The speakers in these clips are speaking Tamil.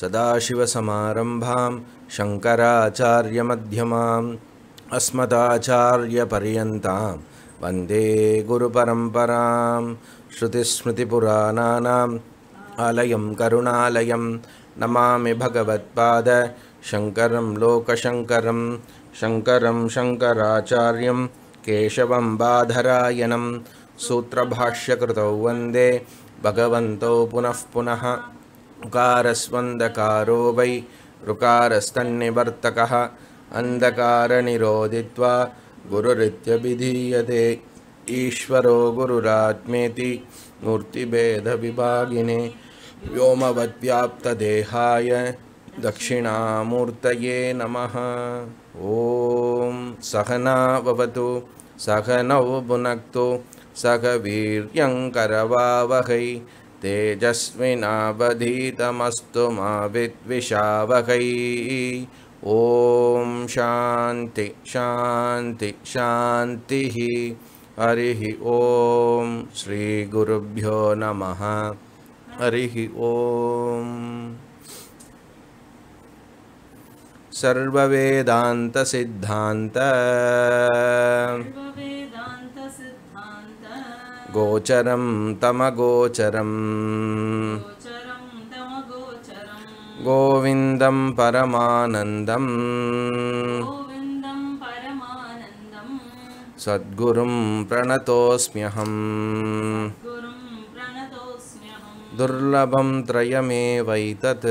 सदाशिवसमारम्भां शङ्कराचार्यमध्यमाम् अस्मदाचार्यपर्यन्तां वन्दे गुरुपरम्परां श्रुतिस्मृतिपुराणानाम् आलयं करुणालयं नमामि भगवत्पाद शङ्करं लोकशङ्करं शङ्करं शङ्कराचार्यं केशवं बाधरायणं सूत्रभाष्यकृतौ वन्दे भगवन्तौ पुनः पुनः ऊकारस्वन्धकारो वै ऋकारस्तन्निवर्तकः अन्धकारनिरोदित्वा गुरुरित्यभिधीयते ईश्वरो गुरुरात्मेति मूर्तिभेदविभागिने व्योमवद्व्याप्तदेहाय दक्षिणामूर्तये नमः ॐ सहना भवतु सहनौ भुनक्तु सकवीर्यङ्करवावहै तेजस्विनावधीतमस्तु विद्विषावहै ॐ शान्ति शान्ति शान्तिः हरिः ॐ श्रीगुरुभ्यो नमः हरिः ॐ सर्ववेदान्तसिद्धान्त गोचरं तमगोचरम् गोविन्दं परमानन्दम् सद्गुरुं प्रणतोऽस्म्यहम् दुर्लभं त्रयमेवैतत्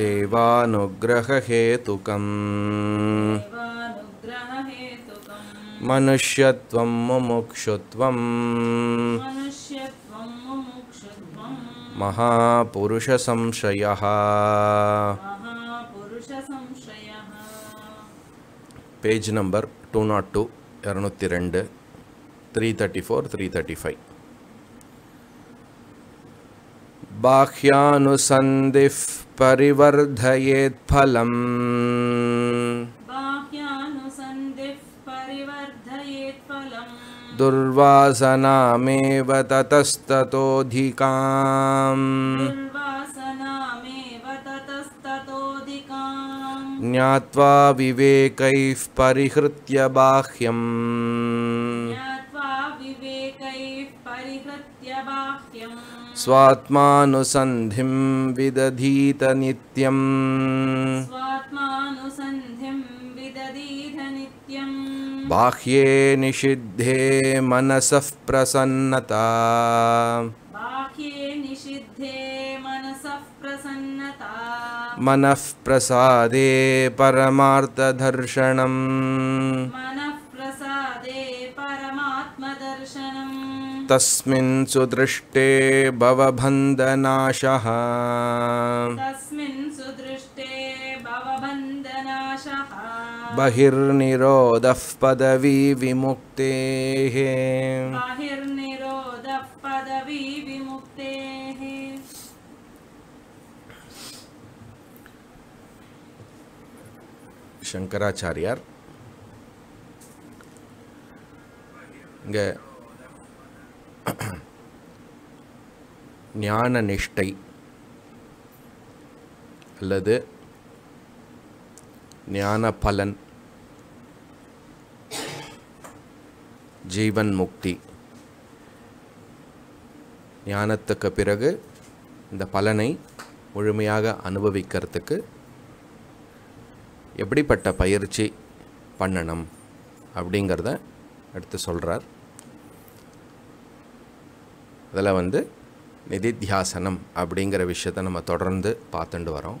देवानुग्रह मनुष्यत्वं मुमुक्षुत्वम् महापुरुषसंशयः पेज् नम्बर् टु नाट् टु इरनूति रेण्ड् three thirty four three thirty five बाह्यानुसन्धिः परिवर्धयेत् फलम् दुर्वासनामेव ततस्ततोऽधिकाम् ज्ञात्वा विवेकैः परिहृत्य बाह्यम् स्वात्मानुसन्धिं विदधीत नित्यम् बाह्ये निषिद्धे मनसः प्रसन्नता मनःप्रसादे परमार्तदर्षणम् तस्मिन् सुदृष्टे भवबन्धनाशः बहिर्निरोधः पदवी विमुक्तेः சங்கராச்சாரியார் இங்கே ஞான நிஷ்டை அல்லது ஞான பலன் ஜீவன் முக்தி ஞானத்துக்கு பிறகு இந்த பலனை முழுமையாக அனுபவிக்கிறதுக்கு எப்படிப்பட்ட பயிற்சி பண்ணணும் அப்படிங்கிறத எடுத்து சொல்கிறார் அதில் வந்து நிதித்தியாசனம் அப்படிங்கிற விஷயத்தை நம்ம தொடர்ந்து பார்த்துட்டு வரோம்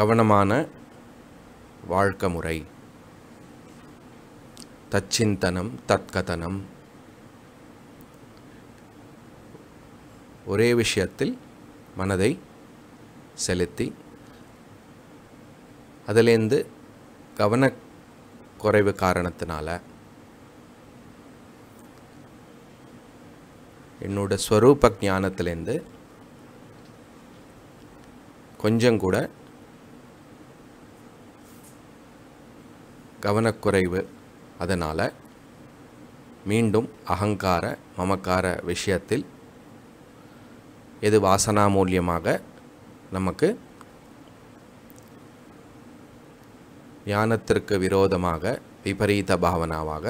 கவனமான வாழ்க்கை முறை தச்சிந்தனம் தற்கதனம் ஒரே விஷயத்தில் மனதை செலுத்தி அதிலேருந்து கவனக்குறைவு காரணத்தினால என்னோட ஸ்வரூப ஞானத்திலேருந்து கொஞ்சம் கூட கவனக்குறைவு அதனால் மீண்டும் அகங்கார மமக்கார விஷயத்தில் எது வாசனா மூலியமாக நமக்கு ஞானத்திற்கு விரோதமாக விபரீத பாவனாவாக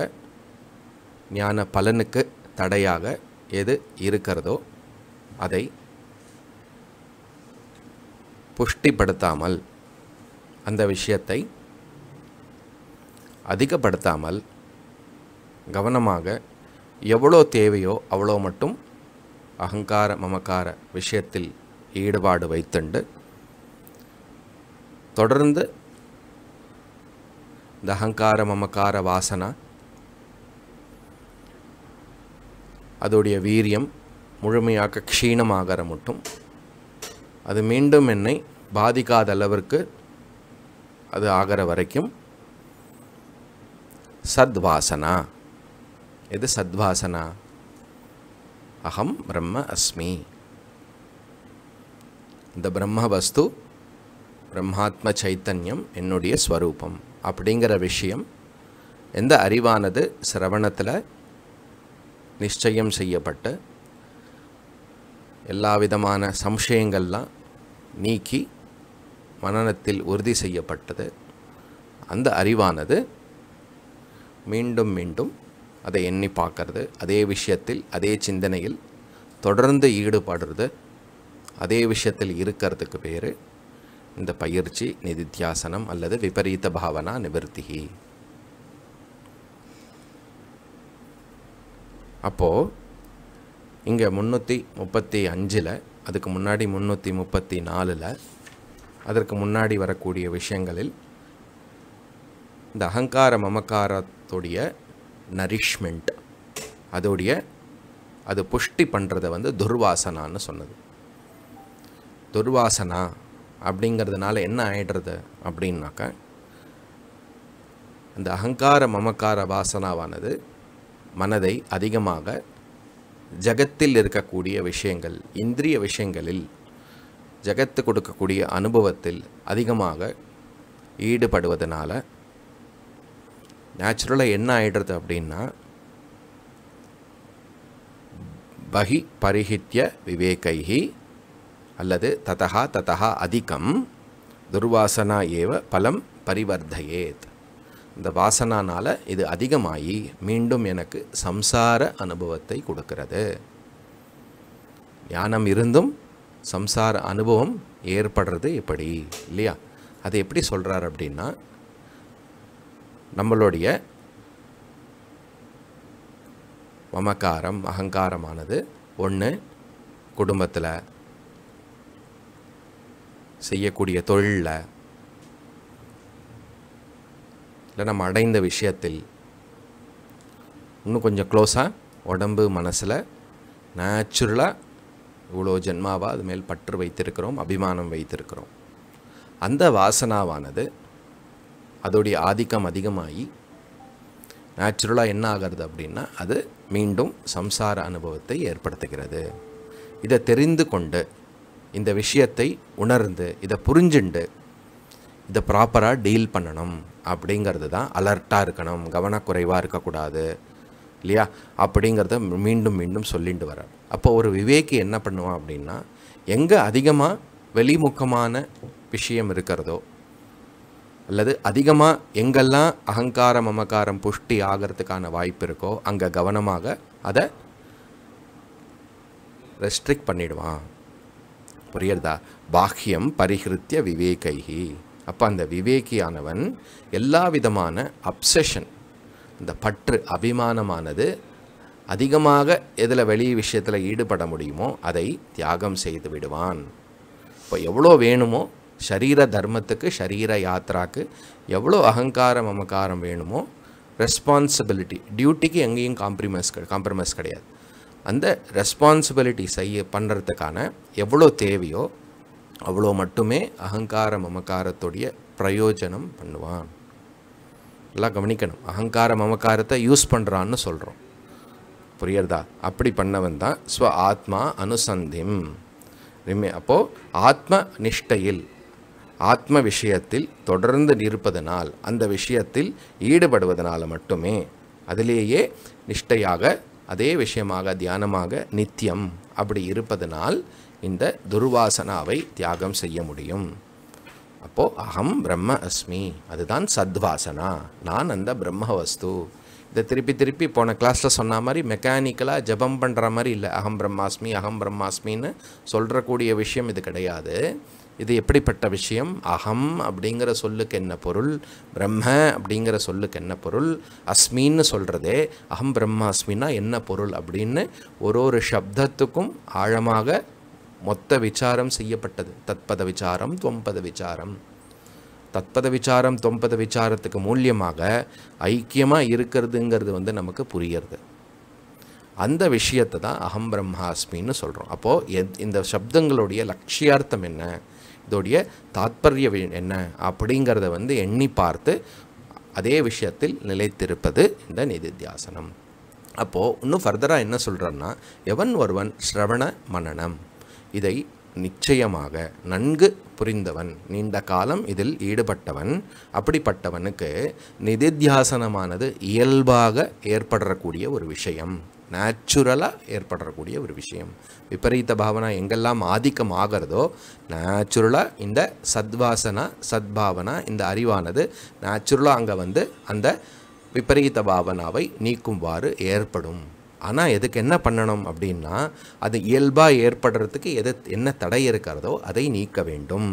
ஞான பலனுக்கு தடையாக எது இருக்கிறதோ அதை புஷ்டிப்படுத்தாமல் அந்த விஷயத்தை அதிகப்படுத்தாமல் கவனமாக எவ்வளோ தேவையோ அவ்வளோ மட்டும் அகங்கார மமக்கார விஷயத்தில் ஈடுபாடு வைத்துண்டு தொடர்ந்து இந்த அகங்கார மமக்கார வாசனா அதோடைய வீரியம் முழுமையாக க்ஷீணமாகற மட்டும் அது மீண்டும் என்னை பாதிக்காத அளவிற்கு அது ஆகிற வரைக்கும் சத்வாசனா எது சத்வாசனா அகம் பிரம்ம அஸ்மி இந்த பிரம்ம வஸ்து பிரம்மாத்ம சைத்தன்யம் என்னுடைய ஸ்வரூபம் அப்படிங்கிற விஷயம் எந்த அறிவானது சிரவணத்தில் நிச்சயம் செய்யப்பட்டு எல்லா விதமான சம்சயங்கள்லாம் நீக்கி மனநத்தில் உறுதி செய்யப்பட்டது அந்த அறிவானது மீண்டும் மீண்டும் அதை எண்ணி பார்க்கறது அதே விஷயத்தில் அதே சிந்தனையில் தொடர்ந்து ஈடுபடுறது அதே விஷயத்தில் இருக்கிறதுக்கு பேர் இந்த பயிற்சி நிதித்தியாசனம் அல்லது விபரீத பாவனா நிவர்த்தி அப்போது இங்கே முந்நூற்றி முப்பத்தி அஞ்சில் அதுக்கு முன்னாடி முந்நூற்றி முப்பத்தி நாலில் அதற்கு முன்னாடி வரக்கூடிய விஷயங்களில் இந்த அகங்கார மமக்கார அதோடைய நரிஷ்மெண்ட் அதோடைய அது புஷ்டி பண்ணுறதை வந்து துர்வாசனான்னு சொன்னது துர்வாசனா அப்படிங்கிறதுனால என்ன ஆயிடுறது அப்படின்னாக்க அந்த அகங்கார மமக்கார வாசனாவானது மனதை அதிகமாக ஜகத்தில் இருக்கக்கூடிய விஷயங்கள் இந்திரிய விஷயங்களில் ஜகத்து கொடுக்கக்கூடிய அனுபவத்தில் அதிகமாக ஈடுபடுவதனால நேச்சுரலாக என்ன ஆகிடுறது அப்படின்னா பகி பரிஹித்ய விவேகைஹி அல்லது ததா ததா அதிகம் துர்வாசனா ஏவ பலம் பரிவர்த்தையேத் இந்த வாசனானால் இது அதிகமாகி மீண்டும் எனக்கு சம்சார அனுபவத்தை கொடுக்கிறது ஞானம் இருந்தும் சம்சார அனுபவம் ஏற்படுறது எப்படி இல்லையா அது எப்படி சொல்கிறார் அப்படின்னா நம்மளுடைய மமக்காரம் அகங்காரமானது ஒன்று குடும்பத்தில் செய்யக்கூடிய தொழிலில் இல்லை நம்ம அடைந்த விஷயத்தில் இன்னும் கொஞ்சம் க்ளோஸாக உடம்பு மனசில் நேச்சுரலாக இவ்வளோ ஜென்மாவாக அது மேல் பற்று வைத்திருக்கிறோம் அபிமானம் வைத்திருக்கிறோம் அந்த வாசனாவானது அதோடைய ஆதிக்கம் அதிகமாகி நேச்சுரலாக என்ன ஆகிறது அப்படின்னா அது மீண்டும் சம்சார அனுபவத்தை ஏற்படுத்துகிறது இதை தெரிந்து கொண்டு இந்த விஷயத்தை உணர்ந்து இதை புரிஞ்சுண்டு இதை ப்ராப்பராக டீல் பண்ணணும் அப்படிங்கிறது தான் அலர்ட்டாக இருக்கணும் கவனக்குறைவாக இருக்கக்கூடாது இல்லையா அப்படிங்கிறத மீண்டும் மீண்டும் சொல்லிட்டு வர அப்போ ஒரு விவேக்கு என்ன பண்ணுவான் அப்படின்னா எங்கே அதிகமாக வெளிமுகமான விஷயம் இருக்கிறதோ அல்லது அதிகமாக எங்கெல்லாம் அகங்காரம் அமகாரம் புஷ்டி ஆகிறதுக்கான வாய்ப்பு இருக்கோ அங்கே கவனமாக அதை ரெஸ்ட்ரிக்ட் பண்ணிடுவான் புரியுறதா பாக்கியம் பரிகிருத்திய விவேகைகி அப்போ அந்த விவேகியானவன் எல்லா விதமான அப்சஷன் இந்த பற்று அபிமானமானது அதிகமாக எதில் வெளி விஷயத்தில் ஈடுபட முடியுமோ அதை தியாகம் செய்து விடுவான் இப்போ எவ்வளோ வேணுமோ ஷரீர தர்மத்துக்கு ஷரீர யாத்ராக்கு எவ்வளோ அகங்காரம் அமகாரம் வேணுமோ ரெஸ்பான்சிபிலிட்டி டியூட்டிக்கு எங்கேயும் காம்ப்ரமைஸ் காம்ப்ரமைஸ் கிடையாது அந்த ரெஸ்பான்சிபிலிட்டி செய்ய பண்ணுறதுக்கான எவ்வளோ தேவையோ அவ்வளோ மட்டுமே அகங்கார மமக்காரத்துடைய பிரயோஜனம் பண்ணுவான் நல்லா கவனிக்கணும் அகங்கார மமக்காரத்தை யூஸ் பண்ணுறான்னு சொல்கிறோம் புரியறதா அப்படி பண்ணவன் தான் ஸ்வ ஆத்மா அனுசந்திம் அப்போது ஆத்ம நிஷ்டையில் ஆத்ம விஷயத்தில் தொடர்ந்து நிற்பதனால் அந்த விஷயத்தில் ஈடுபடுவதனால் மட்டுமே அதிலேயே நிஷ்டையாக அதே விஷயமாக தியானமாக நித்தியம் அப்படி இருப்பதனால் இந்த துர்வாசனாவை தியாகம் செய்ய முடியும் அப்போது அகம் பிரம்ம அஸ்மி அதுதான் சத்வாசனா நான் அந்த பிரம்ம வஸ்து இதை திருப்பி திருப்பி போன கிளாஸில் சொன்ன மாதிரி மெக்கானிக்கலாக ஜபம் பண்ணுற மாதிரி இல்லை அகம் பிரம்மாஸ்மி அகம் பிரம்மாஸ்மின்னு சொல்கிறக்கூடிய விஷயம் இது கிடையாது இது எப்படிப்பட்ட விஷயம் அகம் அப்படிங்கிற சொல்லுக்கு என்ன பொருள் பிரம்ம அப்படிங்கிற சொல்லுக்கு என்ன பொருள் அஸ்மின்னு சொல்கிறதே அகம் பிரம்மாஸ்மின்னா அஸ்மின்னா என்ன பொருள் அப்படின்னு ஒரு ஒரு சப்தத்துக்கும் ஆழமாக மொத்த விசாரம் செய்யப்பட்டது தத்பத விசாரம் தொம்பத விசாரம் தத்பத விசாரம் தொம்பத விசாரத்துக்கு மூலியமாக ஐக்கியமாக இருக்கிறதுங்கிறது வந்து நமக்கு புரியுறது அந்த விஷயத்தை தான் அகம் பிரம்மாஸ்மின்னு சொல்கிறோம் அப்போது எத் இந்த சப்தங்களுடைய லட்சியார்த்தம் என்ன இதோடைய தாத்பரிய என்ன அப்படிங்கிறத வந்து எண்ணி பார்த்து அதே விஷயத்தில் நிலைத்திருப்பது இந்த நிதித்தியாசனம் அப்போது இன்னும் ஃபர்தராக என்ன சொல்கிறேன்னா எவன் ஒருவன் ஸ்ரவண மன்னனம் இதை நிச்சயமாக நன்கு புரிந்தவன் நீண்ட காலம் இதில் ஈடுபட்டவன் அப்படிப்பட்டவனுக்கு நிதித்தியாசனமானது இயல்பாக ஏற்படக்கூடிய ஒரு விஷயம் நேச்சுரலாக ஏற்படக்கூடிய ஒரு விஷயம் விபரீத பாவனா எங்கெல்லாம் ஆதிக்கம் ஆகிறதோ நேச்சுரலாக இந்த சத்வாசனா சத்பாவனா இந்த அறிவானது நேச்சுரலாக அங்கே வந்து அந்த விபரீத பாவனாவை நீக்கும்வாறு ஏற்படும் ஆனால் எதுக்கு என்ன பண்ணணும் அப்படின்னா அது இயல்பாக ஏற்படுறதுக்கு எது என்ன தடை இருக்கிறதோ அதை நீக்க வேண்டும்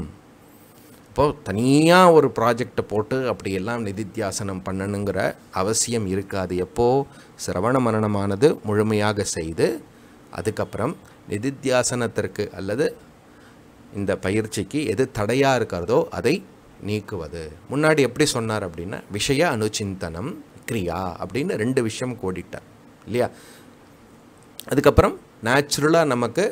அப்போது தனியாக ஒரு ப்ராஜெக்டை போட்டு அப்படியெல்லாம் நிதித்தியாசனம் பண்ணணுங்கிற அவசியம் இருக்காது எப்போது சிரவண மரணமானது முழுமையாக செய்து அதுக்கப்புறம் நிதித்தியாசனத்திற்கு அல்லது இந்த பயிற்சிக்கு எது தடையாக இருக்கிறதோ அதை நீக்குவது முன்னாடி எப்படி சொன்னார் அப்படின்னா விஷய அனுச்சிந்தனம் கிரியா அப்படின்னு ரெண்டு விஷயம் கோடிட்டார் இல்லையா அதுக்கப்புறம் நேச்சுரலாக நமக்கு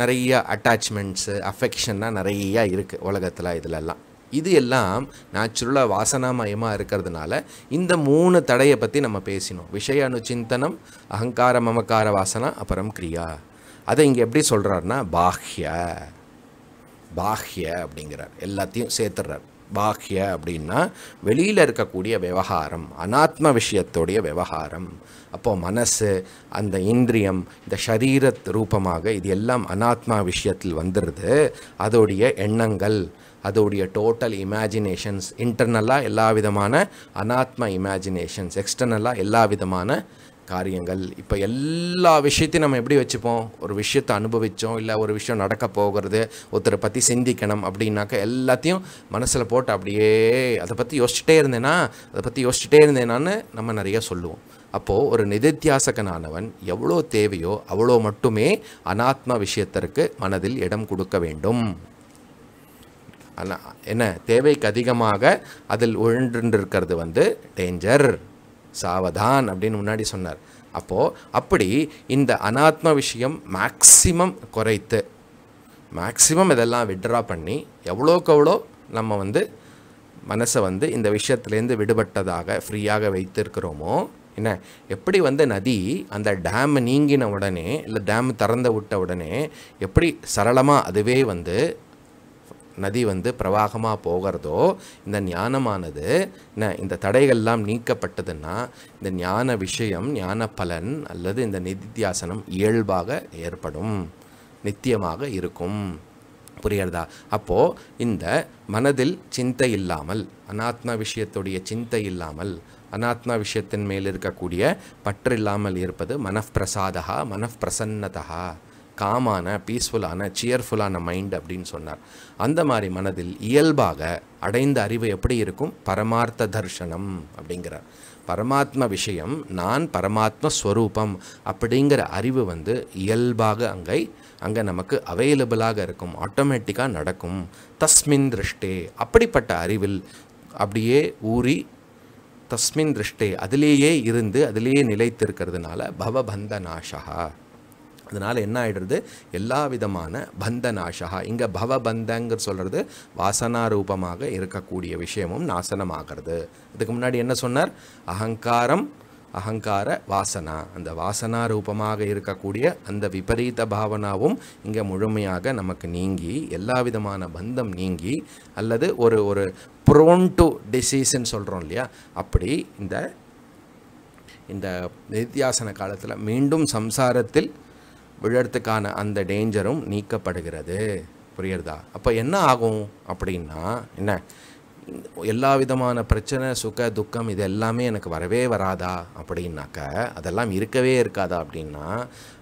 நிறைய அட்டாச்மெண்ட்ஸு அஃபெக்ஷன்லாம் நிறையா இருக்குது உலகத்தில் இதிலெல்லாம் இது எல்லாம் நேச்சுரலாக வாசனாமயமாக இருக்கிறதுனால இந்த மூணு தடையை பற்றி நம்ம பேசினோம் விஷய அனுச்சிந்தனம் அகங்கார மமக்கார வாசனா அப்புறம் கிரியா அதை இங்கே எப்படி சொல்கிறாருன்னா பாஹ்ய பாஹ்ய அப்படிங்கிறார் எல்லாத்தையும் சேர்த்துறார் பாஹ்ய அப்படின்னா வெளியில் இருக்கக்கூடிய விவகாரம் அனாத்ம விஷயத்துடைய விவகாரம் அப்போது மனசு அந்த இந்திரியம் இந்த சரீரத் ரூபமாக இது எல்லாம் அனாத்மா விஷயத்தில் வந்துடுது அதோடைய எண்ணங்கள் அதோடைய டோட்டல் இமேஜினேஷன்ஸ் இன்டர்னலாக எல்லா விதமான அனாத்ம இமேஜினேஷன்ஸ் எக்ஸ்டர்னலாக எல்லா விதமான காரியங்கள் இப்போ எல்லா விஷயத்தையும் நம்ம எப்படி வச்சுப்போம் ஒரு விஷயத்தை அனுபவித்தோம் இல்லை ஒரு விஷயம் நடக்க போகிறது ஒருத்தரை பற்றி சிந்திக்கணும் அப்படின்னாக்க எல்லாத்தையும் மனசில் போட்டு அப்படியே அதை பற்றி யோசிச்சுட்டே இருந்தேன்னா அதை பற்றி யோசிச்சுட்டே இருந்தேனான்னு நம்ம நிறைய சொல்லுவோம் அப்போது ஒரு நிதித்தியாசகனானவன் எவ்வளோ தேவையோ அவ்வளோ மட்டுமே அனாத்மா விஷயத்திற்கு மனதில் இடம் கொடுக்க வேண்டும் என்ன தேவைக்கு அதிகமாக அதில் ஒன்றின்றிருக்கிறது வந்து டேஞ்சர் சாவதான் அப்படின்னு முன்னாடி சொன்னார் அப்போது அப்படி இந்த அனாத்ம விஷயம் மேக்சிமம் குறைத்து மேக்சிமம் இதெல்லாம் விட்ரா பண்ணி எவ்வளோக்கு எவ்வளோ நம்ம வந்து மனசை வந்து இந்த விஷயத்துலேருந்து விடுபட்டதாக ஃப்ரீயாக வைத்திருக்கிறோமோ என்ன எப்படி வந்து நதி அந்த டேம் நீங்கின உடனே இல்லை டேம் திறந்து விட்ட உடனே எப்படி சரளமாக அதுவே வந்து நதி வந்து பிரவாகமாக போகிறதோ இந்த ஞானமானது இந்த தடைகள்லாம் நீக்கப்பட்டதுன்னா இந்த ஞான விஷயம் ஞான பலன் அல்லது இந்த நிதித்தியாசனம் இயல்பாக ஏற்படும் நித்தியமாக இருக்கும் புரியறதா அப்போது இந்த மனதில் சிந்தை இல்லாமல் அனாத்மா விஷயத்துடைய சிந்தை இல்லாமல் அனாத்மா விஷயத்தின் மேல் இருக்கக்கூடிய பற்று இல்லாமல் இருப்பது மனப்பிரசாதகா மனப்பிரசன்னதா காமான பீஸ்ஃபுல்லான சியர்ஃபுல்லான மைண்ட் அப்படின்னு சொன்னார் அந்த மாதிரி மனதில் இயல்பாக அடைந்த அறிவு எப்படி இருக்கும் பரமார்த்த தர்ஷனம் அப்படிங்கிறார் பரமாத்ம விஷயம் நான் பரமாத்ம ஸ்வரூபம் அப்படிங்கிற அறிவு வந்து இயல்பாக அங்கே அங்கே நமக்கு அவைலபிளாக இருக்கும் ஆட்டோமேட்டிக்காக நடக்கும் தஸ்மின் திருஷ்டே அப்படிப்பட்ட அறிவில் அப்படியே ஊறி தஸ்மின் திருஷ்டே அதிலேயே இருந்து அதிலேயே நிலைத்திருக்கிறதுனால பவபந்த நாஷகா அதனால் என்ன ஆகிடுறது எல்லா விதமான பந்த நாசகா இங்கே பவபந்தங்கிற சொல்கிறது வாசனா ரூபமாக இருக்கக்கூடிய விஷயமும் நாசனமாகிறது இதுக்கு முன்னாடி என்ன சொன்னார் அகங்காரம் அகங்கார வாசனா அந்த வாசனா ரூபமாக இருக்கக்கூடிய அந்த விபரீத பாவனாவும் இங்கே முழுமையாக நமக்கு நீங்கி எல்லா விதமான பந்தம் நீங்கி அல்லது ஒரு ஒரு ப்ரோன் டு டிசீஸ்ன்னு சொல்கிறோம் இல்லையா அப்படி இந்த இந்த நித்தியாசன காலத்தில் மீண்டும் சம்சாரத்தில் விழறதுக்கான அந்த டேஞ்சரும் நீக்கப்படுகிறது புரியுறதா அப்போ என்ன ஆகும் அப்படின்னா என்ன எல்லா விதமான பிரச்சனை சுக துக்கம் இது எல்லாமே எனக்கு வரவே வராதா அப்படின்னாக்க அதெல்லாம் இருக்கவே இருக்காதா அப்படின்னா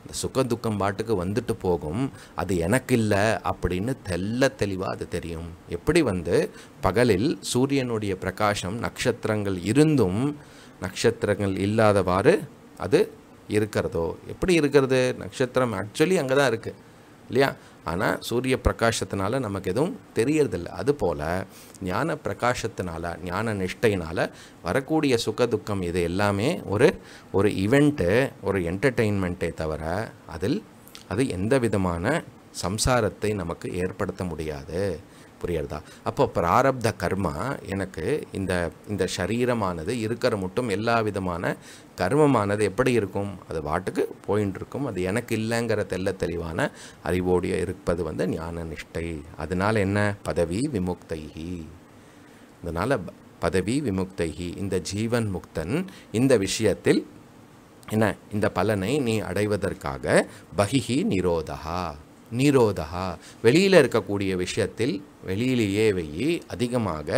இந்த சுக துக்கம் பாட்டுக்கு வந்துட்டு போகும் அது எனக்கு இல்லை அப்படின்னு தெல்ல தெளிவாக அது தெரியும் எப்படி வந்து பகலில் சூரியனுடைய பிரகாசம் நட்சத்திரங்கள் இருந்தும் நட்சத்திரங்கள் இல்லாதவாறு அது இருக்கிறதோ எப்படி இருக்கிறது நட்சத்திரம் ஆக்சுவலி அங்கே தான் இருக்குது இல்லையா ஆனால் சூரிய பிரகாஷத்தினால நமக்கு எதுவும் தெரியறதில்ல அதுபோல் ஞான பிரகாஷத்தினால ஞான நிஷ்டையினால் வரக்கூடிய சுகதுக்கம் துக்கம் இது எல்லாமே ஒரு ஒரு இவெண்ட்டு ஒரு என்டர்டெயின்மெண்ட்டே தவிர அதில் அது எந்த விதமான சம்சாரத்தை நமக்கு ஏற்படுத்த முடியாது புரியறதா அப்போ பிராரப்த கர்மா எனக்கு இந்த இந்த சரீரமானது இருக்கிற மட்டும் எல்லா விதமான கர்மமானது எப்படி இருக்கும் அது வாட்டுக்கு போயின்னு இருக்கும் அது எனக்கு இல்லைங்கிற தெல்ல தெளிவான அறிவோடைய இருப்பது வந்து ஞான நிஷ்டை அதனால் என்ன பதவி விமுக்தைகி அதனால் பதவி விமுக்தைகி இந்த ஜீவன் முக்தன் இந்த விஷயத்தில் என்ன இந்த பலனை நீ அடைவதற்காக பகிஹி நிரோதகா நீரோதகா வெளியில் இருக்கக்கூடிய விஷயத்தில் வெளியிலேயே வெய் அதிகமாக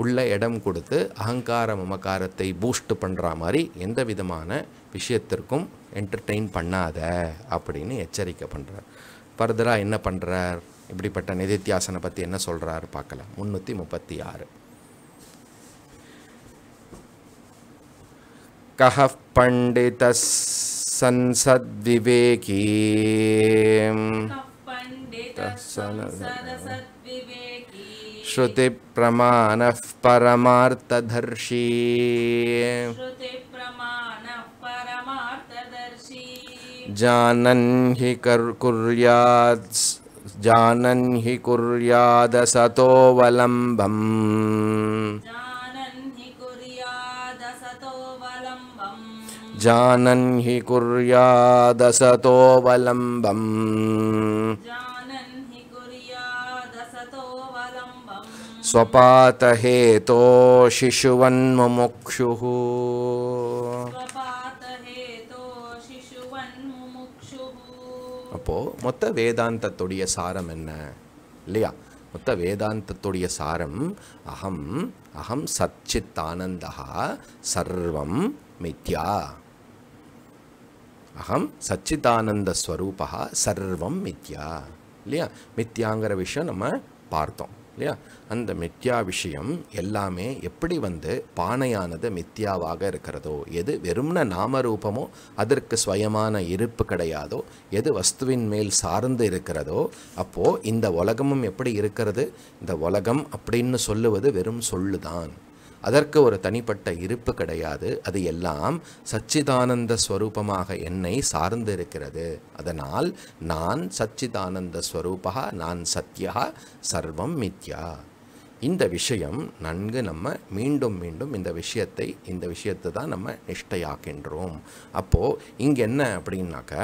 உள்ள இடம் கொடுத்து அகங்கார மமக்காரத்தை பூஸ்ட் பண்ணுற மாதிரி எந்த விதமான விஷயத்திற்கும் என்டர்டெயின் பண்ணாத அப்படின்னு எச்சரிக்கை பண்ணுறார் ஃபர்தராக என்ன பண்ணுறார் இப்படிப்பட்ட நிதித்தியாசனை பற்றி என்ன சொல்கிறாரு பார்க்கலாம் முந்நூற்றி முப்பத்தி ஆறு பண்டித சன்சத் விவேகி सत्सदविवेकी श्रुते प्रमाण परमार्त जानन् हि कर् कुर्यात् जानन् हि कुर्यादसतोऽवलम्बम् जानन् हि कुर्यादसतोऽवलम्बम् सतोवलम्बम् स्वपातहेतो शिशुवन्मुमुक्षुः அப்போது மொத்த வேதாந்தத்துடைய சாரம் என்ன இல்லையா மொத்த வேதாந்தத்துடைய சாரம் அகம் அகம் சச்சித் ஆனந்தா சர்வம் மித்யா அகம் சச்சிதானந்த ஸ்வரூபா சர்வம் மித்யா இல்லையா மித்யாங்கிற விஷயம் நம்ம பார்த்தோம் இல்லையா அந்த மித்யா விஷயம் எல்லாமே எப்படி வந்து பானையானது மித்யாவாக இருக்கிறதோ எது வெறும்ன நாமரூபமோ அதற்கு சுயமான இருப்பு கிடையாதோ எது வஸ்துவின் மேல் சார்ந்து இருக்கிறதோ அப்போது இந்த உலகமும் எப்படி இருக்கிறது இந்த உலகம் அப்படின்னு சொல்லுவது வெறும் சொல்லுதான் அதற்கு ஒரு தனிப்பட்ட இருப்பு கிடையாது அது எல்லாம் சச்சிதானந்த ஸ்வரூபமாக என்னை சார்ந்திருக்கிறது அதனால் நான் சச்சிதானந்த ஸ்வரூபா நான் சத்யா சர்வம் மித்யா இந்த விஷயம் நன்கு நம்ம மீண்டும் மீண்டும் இந்த விஷயத்தை இந்த விஷயத்தை தான் நம்ம நிஷ்டையாக்கின்றோம் அப்போது இங்கே என்ன அப்படின்னாக்க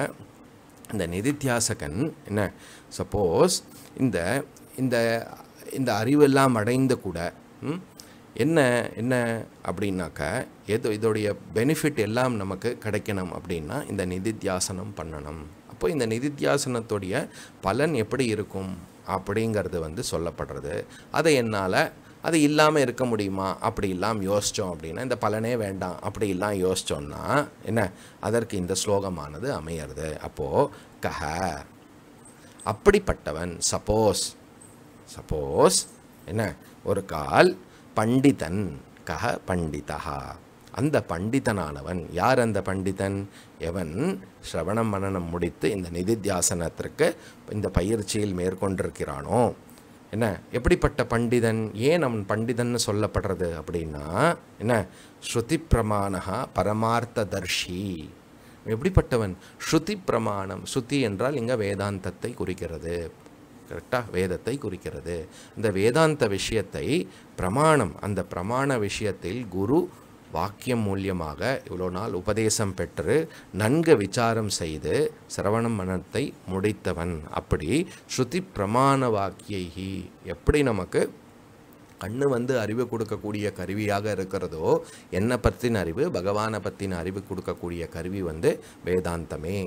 இந்த நிதித்தியாசகன் என்ன சப்போஸ் இந்த இந்த இந்த அறிவெல்லாம் அடைந்து கூட என்ன என்ன அப்படின்னாக்க எது இதோடைய பெனிஃபிட் எல்லாம் நமக்கு கிடைக்கணும் அப்படின்னா இந்த நிதித்தியாசனம் பண்ணணும் அப்போ இந்த நிதித்தியாசனத்துடைய பலன் எப்படி இருக்கும் அப்படிங்கிறது வந்து சொல்லப்படுறது அதை என்னால் அது இல்லாமல் இருக்க முடியுமா அப்படி இல்லாமல் யோசித்தோம் அப்படின்னா இந்த பலனே வேண்டாம் அப்படி இல்லாமல் யோசித்தோம்னா என்ன அதற்கு இந்த ஸ்லோகமானது அமையிறது அப்போது கஹ அப்படிப்பட்டவன் சப்போஸ் சப்போஸ் என்ன ஒரு கால் பண்டிதன் கஹ பண்டிதா அந்த பண்டிதனானவன் யார் அந்த பண்டிதன் எவன் ஸ்ரவணம் மனநம் முடித்து இந்த நிதித்தியாசனத்திற்கு இந்த பயிற்சியில் மேற்கொண்டிருக்கிறானோ என்ன எப்படிப்பட்ட பண்டிதன் ஏன் அவன் பண்டிதன்னு சொல்லப்படுறது அப்படின்னா என்ன ஸ்ருதி பிரமாணா பரமார்த்த தர்ஷி எப்படிப்பட்டவன் ஸ்ருதி பிரமாணம் ஸ்ருதி என்றால் இங்கே வேதாந்தத்தை குறிக்கிறது கரெக்டாக வேதத்தை குறிக்கிறது இந்த வேதாந்த விஷயத்தை பிரமாணம் அந்த பிரமாண விஷயத்தில் குரு வாக்கியம் மூலியமாக இவ்வளோ நாள் உபதேசம் பெற்று நன்கு விசாரம் செய்து சிரவண மனத்தை முடித்தவன் அப்படி ஸ்ருதி பிரமாண வாக்கியகி எப்படி நமக்கு கண்ணு வந்து அறிவு கொடுக்கக்கூடிய கருவியாக இருக்கிறதோ என்னை பற்றின அறிவு பகவானை பற்றின அறிவு கொடுக்கக்கூடிய கருவி வந்து வேதாந்தமே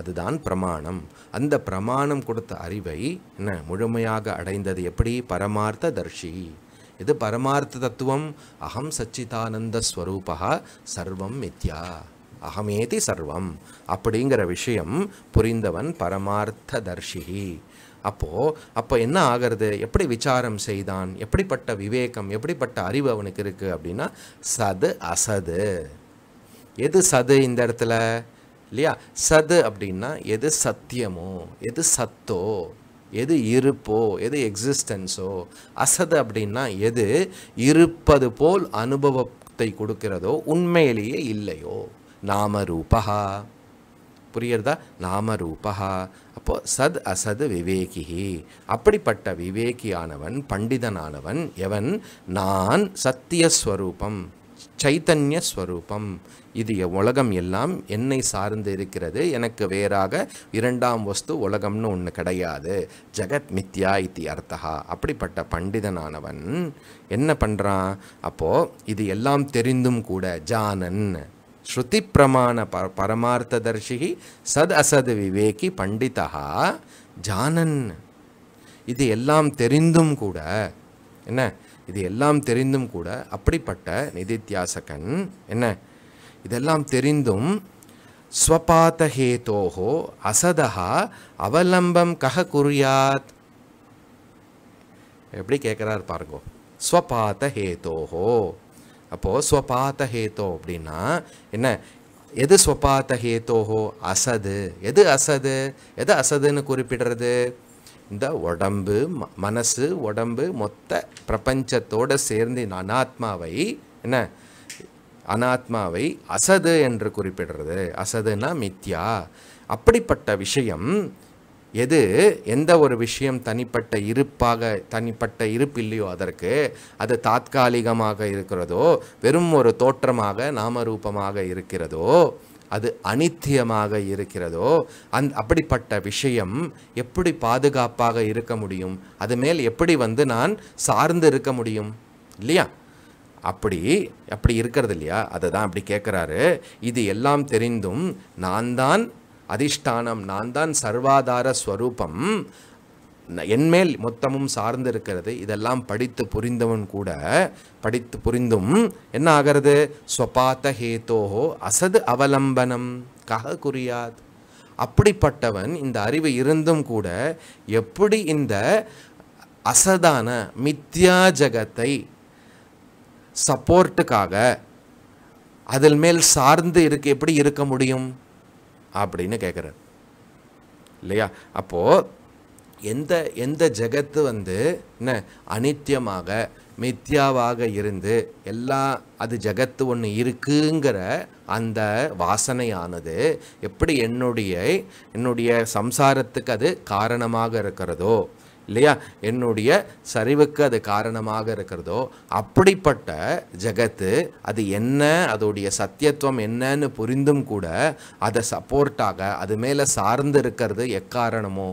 அதுதான் பிரமாணம் அந்த பிரமாணம் கொடுத்த அறிவை என்ன முழுமையாக அடைந்தது எப்படி பரமார்த்த தர்ஷி இது பரமார்த்த தத்துவம் அகம் சச்சிதானந்த ஸ்வரூபா சர்வம் மித்யா அகமேதி சர்வம் அப்படிங்கிற விஷயம் புரிந்தவன் பரமார்த்த தர்ஷிகி அப்போது அப்போ என்ன ஆகிறது எப்படி விசாரம் செய்தான் எப்படிப்பட்ட விவேகம் எப்படிப்பட்ட அறிவு அவனுக்கு இருக்குது அப்படின்னா சது அசது எது சது இந்த இடத்துல இல்லையா சது அப்படின்னா எது சத்தியமோ எது சத்தோ எது இருப்போ எது எக்ஸிஸ்டன்ஸோ அசது அப்படின்னா எது இருப்பது போல் அனுபவத்தை கொடுக்கிறதோ உண்மையிலேயே இல்லையோ நாம ரூபகா புரியுறதா நாம அப்போ சத் அசது விவேகி அப்படிப்பட்ட விவேகியானவன் பண்டிதனானவன் எவன் நான் சத்தியஸ்வரூபம் சைத்தன்ய ஸ்வரூபம் இது உலகம் எல்லாம் என்னை சார்ந்து இருக்கிறது எனக்கு வேறாக இரண்டாம் வஸ்து உலகம்னு ஒன்று கிடையாது ஜெகத் மித்யா இத்தி அர்த்தகா அப்படிப்பட்ட பண்டிதனானவன் என்ன பண்ணுறான் அப்போது இது எல்லாம் தெரிந்தும் கூட ஜானன் ஸ்ருதி பிரமாண ப பரமார்த்ததர்ஷிகி சத் அசத் விவேகி பண்டிதா ஜானன் இது எல்லாம் தெரிந்தும் கூட என்ன இது எல்லாம் தெரிந்தும் கூட அப்படிப்பட்ட நிதித்தியாசகன் என்ன இதெல்லாம் தெரிந்தும் ஸ்வபாத்தஹேதோஹோ அசதா அவலம்பம் கஹ குறியாத் எப்படி கேட்குறாரு பாருங்கோ ஸ்வபாத்த ஹேதோஹோ அப்போது ஸ்வபாத்த ஹேதோ அப்படின்னா என்ன எது ஸ்வபாத்த ஹேதோஹோ அசது எது அசது எது அசதுன்னு குறிப்பிடுறது இந்த உடம்பு மனசு உடம்பு மொத்த பிரபஞ்சத்தோடு சேர்ந்து இந்த அனாத்மாவை என்ன அனாத்மாவை அசது என்று குறிப்பிடுறது அசதுன்னா மித்யா அப்படிப்பட்ட விஷயம் எது எந்த ஒரு விஷயம் தனிப்பட்ட இருப்பாக தனிப்பட்ட இருப்பு இல்லையோ அதற்கு அது தாற்காலிகமாக இருக்கிறதோ வெறும் ஒரு தோற்றமாக நாமரூபமாக இருக்கிறதோ அது அனித்தியமாக இருக்கிறதோ அந் அப்படிப்பட்ட விஷயம் எப்படி பாதுகாப்பாக இருக்க முடியும் அது மேல் எப்படி வந்து நான் சார்ந்து இருக்க முடியும் இல்லையா அப்படி அப்படி இருக்கிறது இல்லையா அதை தான் அப்படி கேட்குறாரு இது எல்லாம் தெரிந்தும் நான் தான் அதிஷ்டானம் நான் தான் சர்வாதார ஸ்வரூபம் என்மேல் மொத்தமும் சார்ந்திருக்கிறது இதெல்லாம் படித்து புரிந்தவன் கூட படித்து புரிந்தும் என்ன ஆகிறது ஸ்வபாத்த ஹேத்தோஹோ அசது அவலம்பனம் கக குறியாத் அப்படிப்பட்டவன் இந்த அறிவு இருந்தும் கூட எப்படி இந்த அசதான மித்யா ஜகத்தை சப்போர்ட்டுக்காக அதில் மேல் சார்ந்து இருக்க எப்படி இருக்க முடியும் அப்படின்னு கேட்குறார் இல்லையா அப்போது எந்த எந்த ஜெகத்து வந்து என்ன அனித்தியமாக மித்யாவாக இருந்து எல்லா அது ஜகத்து ஒன்று இருக்குங்கிற அந்த வாசனையானது எப்படி என்னுடைய என்னுடைய சம்சாரத்துக்கு அது காரணமாக இருக்கிறதோ இல்லையா என்னுடைய சரிவுக்கு அது காரணமாக இருக்கிறதோ அப்படிப்பட்ட ஜகத்து அது என்ன அதோடைய சத்தியத்துவம் என்னன்னு புரிந்தும் கூட அதை சப்போர்ட்டாக அது மேலே சார்ந்து இருக்கிறது எக்காரணமோ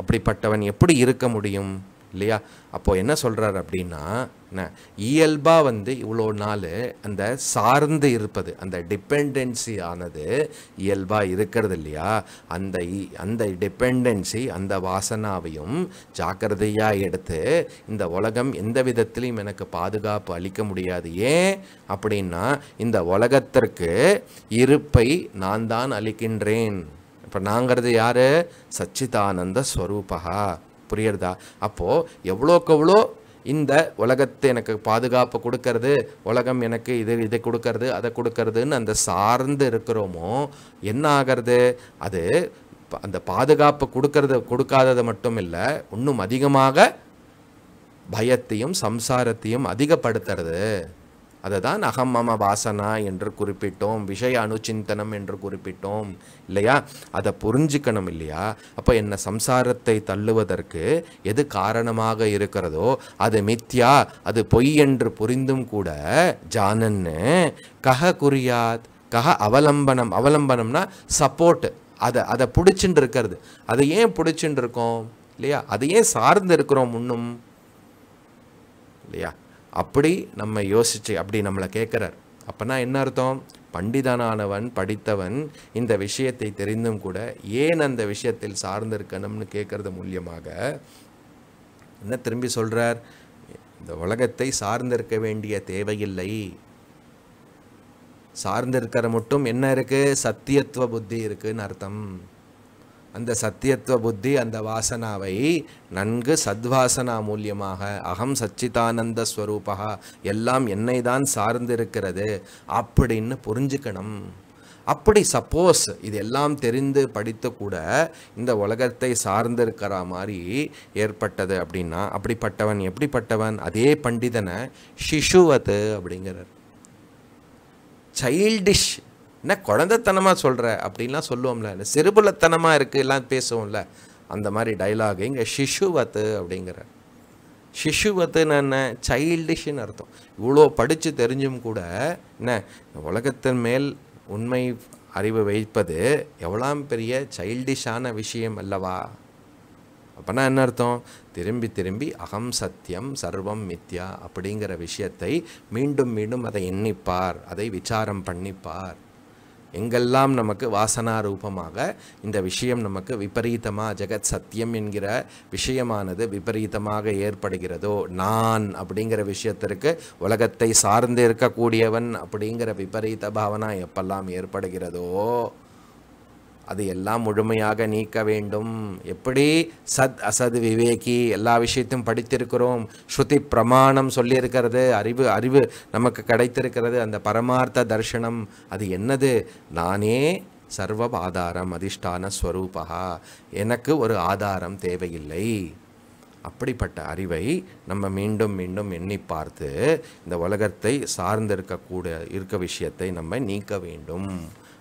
அப்படிப்பட்டவன் எப்படி இருக்க முடியும் இல்லையா அப்போது என்ன சொல்கிறார் அப்படின்னா இயல்பாக வந்து இவ்வளோ நாள் அந்த சார்ந்து இருப்பது அந்த டிபெண்டன்சி ஆனது இயல்பாக இருக்கிறது இல்லையா அந்த அந்த டிபெண்டன்சி அந்த வாசனாவையும் ஜாக்கிரதையாக எடுத்து இந்த உலகம் எந்த விதத்திலையும் எனக்கு பாதுகாப்பு அளிக்க முடியாது ஏன் அப்படின்னா இந்த உலகத்திற்கு இருப்பை நான் தான் அளிக்கின்றேன் இப்போ நாங்கிறது யார் சச்சிதானந்த ஸ்வரூபா புரியுறதா அப்போது எவ்வளோக்கு எவ்வளோ இந்த உலகத்தை எனக்கு பாதுகாப்பு கொடுக்கறது உலகம் எனக்கு இது இதை கொடுக்கறது அதை கொடுக்கறதுன்னு அந்த சார்ந்து இருக்கிறோமோ என்ன ஆகிறது அது அந்த பாதுகாப்பு கொடுக்கறது கொடுக்காதது மட்டும் இல்லை இன்னும் அதிகமாக பயத்தையும் சம்சாரத்தையும் அதிகப்படுத்துறது அதை தான் அகம் மம வாசனா என்று குறிப்பிட்டோம் விஷய அனுச்சிந்தனம் என்று குறிப்பிட்டோம் இல்லையா அதை புரிஞ்சுக்கணும் இல்லையா அப்போ என்ன சம்சாரத்தை தள்ளுவதற்கு எது காரணமாக இருக்கிறதோ அது மித்யா அது பொய் என்று புரிந்தும் கூட ஜானன்னு கஹ குறியாத் கஹ அவலம்பனம் அவலம்பனம்னா சப்போர்ட் அதை அதை பிடிச்சுட்டு இருக்கிறது அதை ஏன் பிடிச்சுட்டு இருக்கோம் இல்லையா அதை ஏன் சார்ந்து இருக்கிறோம் முன்னும் இல்லையா அப்படி நம்ம யோசித்து அப்படி நம்மளை கேட்குறார் அப்போனா என்ன அர்த்தம் பண்டிதனானவன் படித்தவன் இந்த விஷயத்தை தெரிந்தும் கூட ஏன் அந்த விஷயத்தில் சார்ந்திருக்கணும்னு கேட்குறது மூலியமாக என்ன திரும்பி சொல்கிறார் இந்த உலகத்தை சார்ந்திருக்க வேண்டிய தேவையில்லை சார்ந்திருக்கிற மட்டும் என்ன இருக்குது சத்தியத்துவ புத்தி இருக்குதுன்னு அர்த்தம் அந்த சத்தியத்துவ புத்தி அந்த வாசனாவை நன்கு சத்வாசனா மூலியமாக அகம் சச்சிதானந்த ஸ்வரூபா எல்லாம் என்னை தான் சார்ந்திருக்கிறது அப்படின்னு புரிஞ்சுக்கணும் அப்படி சப்போஸ் இது எல்லாம் தெரிந்து படித்து கூட இந்த உலகத்தை சார்ந்திருக்கிற மாதிரி ஏற்பட்டது அப்படின்னா அப்படிப்பட்டவன் எப்படிப்பட்டவன் அதே பண்டிதனை சிஷுவத்து அப்படிங்கிறார் சைல்டிஷ் என்ன குழந்தைத்தனமாக சொல்கிற அப்படின்லாம் சொல்லுவோம்ல இல்லை சிறுபுலத்தனமாக இருக்குது எல்லாம் பேசுவோம்ல அந்த மாதிரி டைலாக் இங்கே சிஷுவத்து அப்படிங்கிற சிஷுவத்துன்னு என்ன சைல்டிஷ்னு அர்த்தம் இவ்வளோ படித்து தெரிஞ்சும் கூட என்ன உலகத்தின் மேல் உண்மை அறிவு வைப்பது எவ்வளோ பெரிய சைல்டிஷான விஷயம் அல்லவா அப்போனா என்ன அர்த்தம் திரும்பி திரும்பி அகம் சத்தியம் சர்வம் மித்யா அப்படிங்கிற விஷயத்தை மீண்டும் மீண்டும் அதை எண்ணிப்பார் அதை விசாரம் பண்ணிப்பார் எங்கெல்லாம் நமக்கு வாசனா ரூபமாக இந்த விஷயம் நமக்கு விபரீதமாக ஜெகத் சத்தியம் என்கிற விஷயமானது விபரீதமாக ஏற்படுகிறதோ நான் அப்படிங்கிற விஷயத்திற்கு உலகத்தை சார்ந்து இருக்கக்கூடியவன் அப்படிங்கிற விபரீத பாவனா எப்பெல்லாம் ஏற்படுகிறதோ அது எல்லாம் முழுமையாக நீக்க வேண்டும் எப்படி சத் அசத் விவேகி எல்லா விஷயத்தையும் படித்திருக்கிறோம் ஸ்ருதி பிரமாணம் சொல்லியிருக்கிறது அறிவு அறிவு நமக்கு கிடைத்திருக்கிறது அந்த பரமார்த்த தர்ஷனம் அது என்னது நானே சர்வ ஆதாரம் அதிஷ்டான ஸ்வரூபா எனக்கு ஒரு ஆதாரம் தேவையில்லை அப்படிப்பட்ட அறிவை நம்ம மீண்டும் மீண்டும் எண்ணி பார்த்து இந்த உலகத்தை சார்ந்திருக்கக்கூட இருக்க விஷயத்தை நம்ம நீக்க வேண்டும்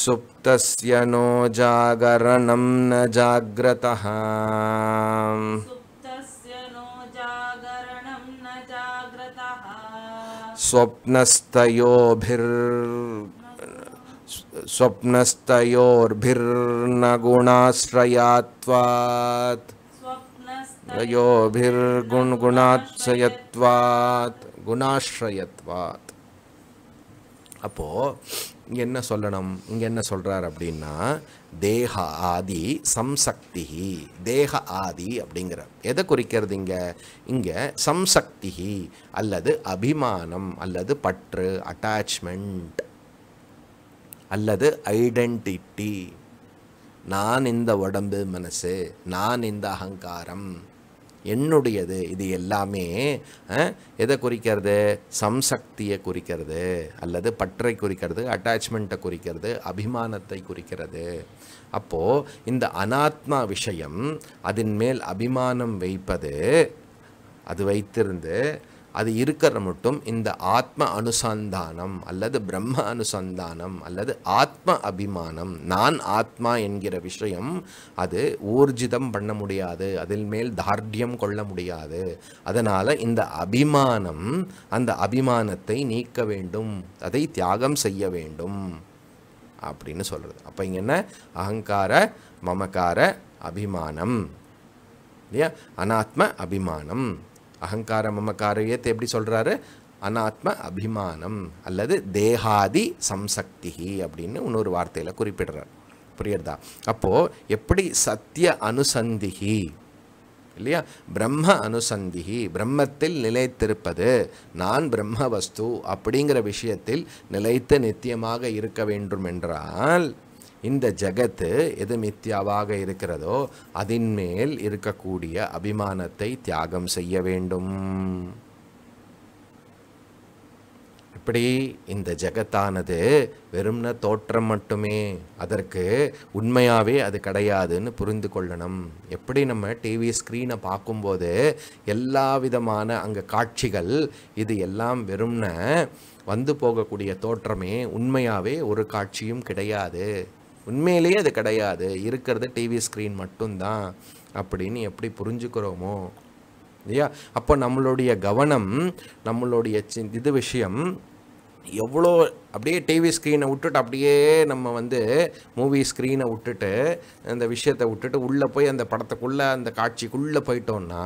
सुप्तस्य नो जागरणं न जाग्रतः स्वप्नस्तयोभिर् स्वप्नस्तयोर्भिर्न गुणाश्रयात्वात् तयोभिर्गुणगुणाश्रयत्वात् गुणाश्रयत्वात् अपो இங்கே என்ன சொல்லணும் இங்கே என்ன சொல்கிறார் அப்படின்னா தேக ஆதி சம்சக்தி தேக ஆதி அப்படிங்கிற எதை குறிக்கிறது இங்கே இங்கே சம்சக்தி அல்லது அபிமானம் அல்லது பற்று அட்டாச்மெண்ட் அல்லது ஐடென்டிட்டி நான் இந்த உடம்பு மனசு நான் இந்த அகங்காரம் என்னுடையது இது எல்லாமே எதை குறிக்கிறது சம்சக்தியை குறிக்கிறது அல்லது பற்றை குறிக்கிறது அட்டாச்மெண்ட்டை குறிக்கிறது அபிமானத்தை குறிக்கிறது அப்போது இந்த அனாத்மா விஷயம் அதன் மேல் அபிமானம் வைப்பது அது வைத்திருந்து அது இருக்கிற மட்டும் இந்த ஆத்ம அனுசந்தானம் அல்லது பிரம்ம அனுசந்தானம் அல்லது ஆத்ம அபிமானம் நான் ஆத்மா என்கிற விஷயம் அது ஊர்ஜிதம் பண்ண முடியாது அதில் மேல் தார்டியம் கொள்ள முடியாது அதனால் இந்த அபிமானம் அந்த அபிமானத்தை நீக்க வேண்டும் அதை தியாகம் செய்ய வேண்டும் அப்படின்னு சொல்கிறது அப்போ இங்கே என்ன அகங்கார மமக்கார அபிமானம் இல்லையா அனாத்ம அபிமானம் அகங்கார மமக்காரியத்தை எப்படி சொல்கிறாரு அனாத்ம அபிமானம் அல்லது தேகாதி சம்சக்தி அப்படின்னு இன்னொரு வார்த்தையில் குறிப்பிடுறார் புரியுறதா அப்போது எப்படி சத்திய அனுசந்திகி இல்லையா பிரம்ம அனுசந்திகி பிரம்மத்தில் நிலைத்திருப்பது நான் பிரம்ம வஸ்து அப்படிங்கிற விஷயத்தில் நிலைத்து நித்தியமாக இருக்க வேண்டும் என்றால் இந்த ஜகத்து எது மித்யாவாக இருக்கிறதோ அதின் மேல் இருக்கக்கூடிய அபிமானத்தை தியாகம் செய்ய வேண்டும் இப்படி இந்த ஜகத்தானது வெறும்ன தோற்றம் மட்டுமே அதற்கு உண்மையாகவே அது கிடையாதுன்னு புரிந்து கொள்ளணும் எப்படி நம்ம டிவி ஸ்க்ரீனை பார்க்கும்போது எல்லா விதமான அங்கே காட்சிகள் இது எல்லாம் வெறும்ன வந்து போகக்கூடிய தோற்றமே உண்மையாகவே ஒரு காட்சியும் கிடையாது உண்மையிலேயே அது கிடையாது இருக்கிறது டிவி ஸ்க்ரீன் மட்டும்தான் அப்படின்னு எப்படி புரிஞ்சுக்கிறோமோ இல்லையா அப்போ நம்மளுடைய கவனம் நம்மளுடைய சி இது விஷயம் எவ்வளோ அப்படியே டிவி ஸ்க்ரீனை விட்டுட்டு அப்படியே நம்ம வந்து மூவி ஸ்க்ரீனை விட்டுட்டு அந்த விஷயத்தை விட்டுட்டு உள்ளே போய் அந்த படத்துக்குள்ளே அந்த காட்சிக்குள்ளே போயிட்டோம்னா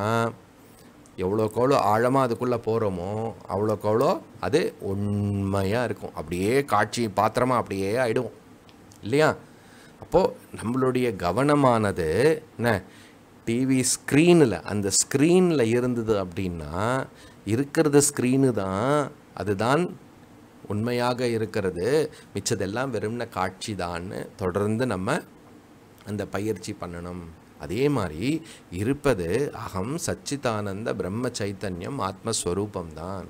எவ்வளோக்கு எவ்வளோ ஆழமாக அதுக்குள்ளே போகிறோமோ அவ்வளோக்கு அவ்வளோ அது உண்மையாக இருக்கும் அப்படியே காட்சி பாத்திரமாக அப்படியே ஆகிடுவோம் இல்லையா அப்போது நம்மளுடைய கவனமானது என்ன டிவி ஸ்க்ரீனில் அந்த ஸ்க்ரீனில் இருந்தது அப்படின்னா இருக்கிறது ஸ்க்ரீனு தான் அதுதான் உண்மையாக இருக்கிறது மிச்சதெல்லாம் வெறும்ன காட்சி தான்னு தொடர்ந்து நம்ம அந்த பயிற்சி பண்ணணும் அதே மாதிரி இருப்பது அகம் சச்சிதானந்த பிரம்ம சைத்தன்யம் ஆத்மஸ்வரூபம்தான்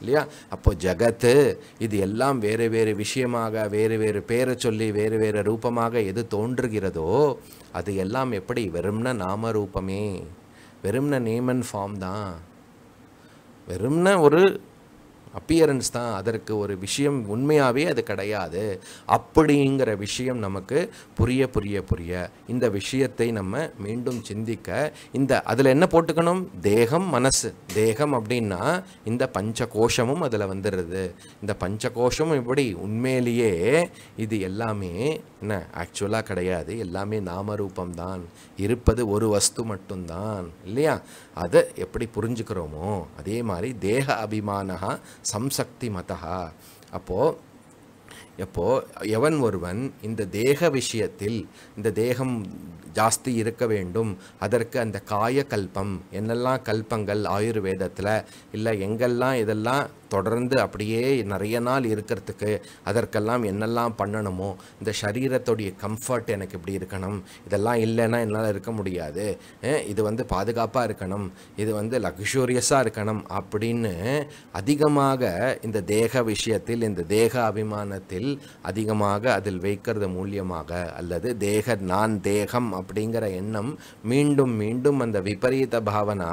இல்லையா அப்போ ஜகத்து இது எல்லாம் வேறு வேறு விஷயமாக வேறு வேறு பேரை சொல்லி வேறு வேறு ரூபமாக எது தோன்றுகிறதோ அது எல்லாம் எப்படி வெறும்ன நாம ரூபமே வெறும்ன நேமன் ஃபார்ம் தான் வெறும்ன ஒரு அப்பியரன்ஸ் தான் அதற்கு ஒரு விஷயம் உண்மையாகவே அது கிடையாது அப்படிங்கிற விஷயம் நமக்கு புரிய புரிய புரிய இந்த விஷயத்தை நம்ம மீண்டும் சிந்திக்க இந்த அதில் என்ன போட்டுக்கணும் தேகம் மனசு தேகம் அப்படின்னா இந்த பஞ்ச கோஷமும் அதில் வந்துடுது இந்த பஞ்ச கோஷமும் இப்படி உண்மையிலேயே இது எல்லாமே என்ன ஆக்சுவலாக கிடையாது எல்லாமே நாமரூபம்தான் இருப்பது ஒரு வஸ்து மட்டும்தான் இல்லையா அதை எப்படி புரிஞ்சுக்கிறோமோ அதே மாதிரி தேக அபிமான சம்சக்தி மதா அப்போது எப்போ எவன் ஒருவன் இந்த தேக விஷயத்தில் இந்த தேகம் ஜாஸ்தி இருக்க வேண்டும் அதற்கு அந்த காய கல்பம் என்னெல்லாம் கல்பங்கள் ஆயுர்வேதத்தில் இல்லை எங்கெல்லாம் இதெல்லாம் தொடர்ந்து அப்படியே நிறைய நாள் இருக்கிறதுக்கு அதற்கெல்லாம் என்னெல்லாம் பண்ணணுமோ இந்த சரீரத்துடைய கம்ஃபர்ட் எனக்கு இப்படி இருக்கணும் இதெல்லாம் இல்லைன்னா என்னால் இருக்க முடியாது இது வந்து பாதுகாப்பாக இருக்கணும் இது வந்து லக்ஷூரியஸாக இருக்கணும் அப்படின்னு அதிகமாக இந்த தேக விஷயத்தில் இந்த தேக அபிமானத்தில் அதிகமாக அதில் வைக்கிறது மூலியமாக அல்லது தேக நான் தேகம் அப்படிங்கிற எண்ணம் மீண்டும் மீண்டும் அந்த விபரீத பாவனா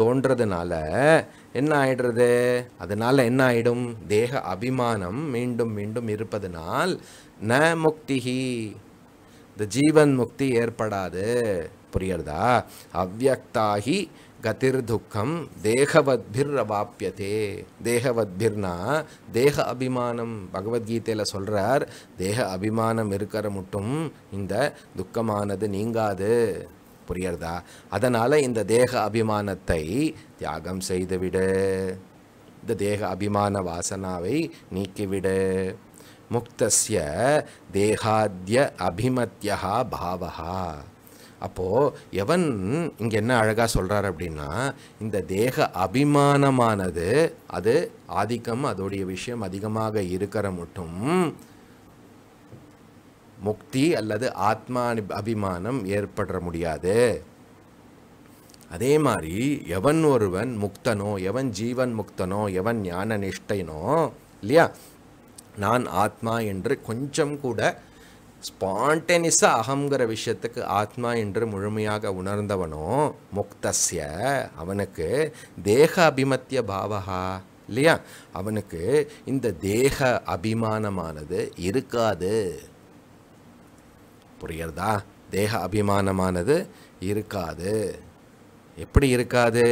தோன்றதுனால என்ன ஆயிடுறது அதனால என்ன ஆயிடும் தேக அபிமானம் மீண்டும் மீண்டும் இருப்பதனால் ந முக்திஹி இந்த ஜீவன் முக்தி ஏற்படாது புரியறதா அவ்வக்தாகி கதிர் துக்கம் தேகவத்பிர் அபாப்பியதே தேகவத்பிர்னா தேக அபிமானம் பகவத்கீதையில் சொல்கிறார் தேக அபிமானம் இருக்கிற மட்டும் இந்த துக்கமானது நீங்காது புரியறதா அதனால் இந்த தேக அபிமானத்தை தியாகம் செய்துவிடு இந்த தேக அபிமான வாசனாவை நீக்கிவிடு முக்தஸ்ய தேகாத்திய அபிமத்தியா பாவகா அப்போது எவன் இங்கே என்ன அழகாக சொல்கிறார் அப்படின்னா இந்த தேக அபிமானமானது அது ஆதிக்கம் அதோடைய விஷயம் அதிகமாக இருக்கிற மட்டும் முக்தி அல்லது ஆத்மா அபிமானம் ஏற்பட முடியாது அதே மாதிரி எவன் ஒருவன் முக்தனோ எவன் ஜீவன் முக்தனோ எவன் ஞான நிஷ்டைனோ இல்லையா நான் ஆத்மா என்று கொஞ்சம் கூட ஸ்பான்டேனியஸாக அகங்கிற விஷயத்துக்கு ஆத்மா என்று முழுமையாக உணர்ந்தவனோ முக்தஸ்ய அவனுக்கு தேக அபிமத்திய பாவகா இல்லையா அவனுக்கு இந்த தேக அபிமானமானது இருக்காது புரியறதா தேக அபிமானமானது இருக்காது எப்படி இருக்காது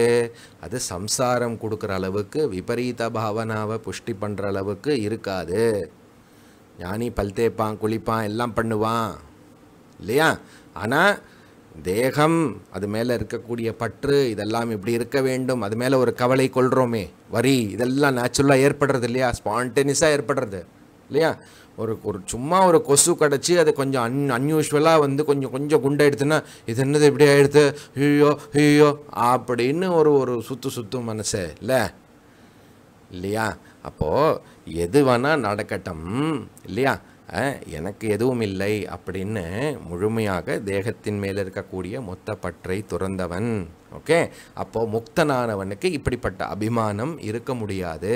அது சம்சாரம் கொடுக்குற அளவுக்கு விபரீத பாவனாவை புஷ்டி பண்ணுற அளவுக்கு இருக்காது ஞானி பல் தேய்ப்பான் குளிப்பான் எல்லாம் பண்ணுவான் இல்லையா ஆனால் தேகம் அது மேலே இருக்கக்கூடிய பற்று இதெல்லாம் இப்படி இருக்க வேண்டும் அது மேலே ஒரு கவலை கொள்கிறோமே வரி இதெல்லாம் நேச்சுரலாக ஏற்படுறது இல்லையா ஸ்பான்டேனியஸாக ஏற்படுறது இல்லையா ஒரு ஒரு சும்மா ஒரு கொசு கிடச்சி அது கொஞ்சம் அன் அன்யூஷுவலாக வந்து கொஞ்சம் கொஞ்சம் குண்டை எடுத்துன்னா இது என்னது இப்படி ஆகிடுது ஐயோ ஐயோ அப்படின்னு ஒரு ஒரு சுற்று சுற்றும் மனசு இல்லை இல்லையா அப்போது எது வேணால் நடக்கட்டும் இல்லையா எனக்கு எதுவும் இல்லை அப்படின்னு முழுமையாக தேகத்தின் மேலே இருக்கக்கூடிய மொத்த பற்றை துறந்தவன் ஓகே அப்போது முக்தனானவனுக்கு இப்படிப்பட்ட அபிமானம் இருக்க முடியாது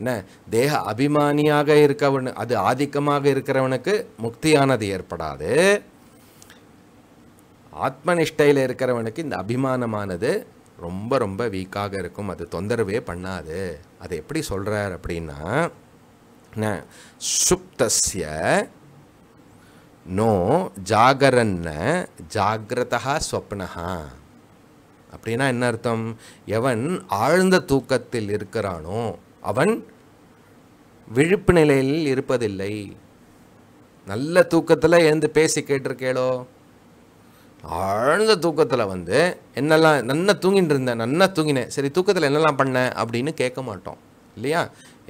என்ன தேக அபிமானியாக இருக்கவனு அது ஆதிக்கமாக இருக்கிறவனுக்கு முக்தியானது ஏற்படாது ஆத்மனிஷ்டையில் இருக்கிறவனுக்கு இந்த அபிமானமானது ரொம்ப ரொம்ப வீக்காக இருக்கும் அது தொந்தரவே பண்ணாது அது எப்படி சொல்கிறார் அப்படின்னா சுப்தஸ்ய நோ ஜாகரன்ன ஜாகிரதா ஸ்வப்னஹா அப்படின்னா என்ன அர்த்தம் எவன் ஆழ்ந்த தூக்கத்தில் இருக்கிறானோ அவன் விழிப்பு நிலையில் இருப்பதில்லை நல்ல தூக்கத்தில் எழுந்து பேசி கேட்டிருக்கேளோ ஆழ்ந்த தூக்கத்தில் வந்து என்னெல்லாம் நல்லா தூங்கிட்டு இருந்தேன் நல்லா தூங்கினேன் சரி தூக்கத்தில் என்னெல்லாம் பண்ணேன் அப்படின்னு கேட்க மாட்டோம் இல்லையா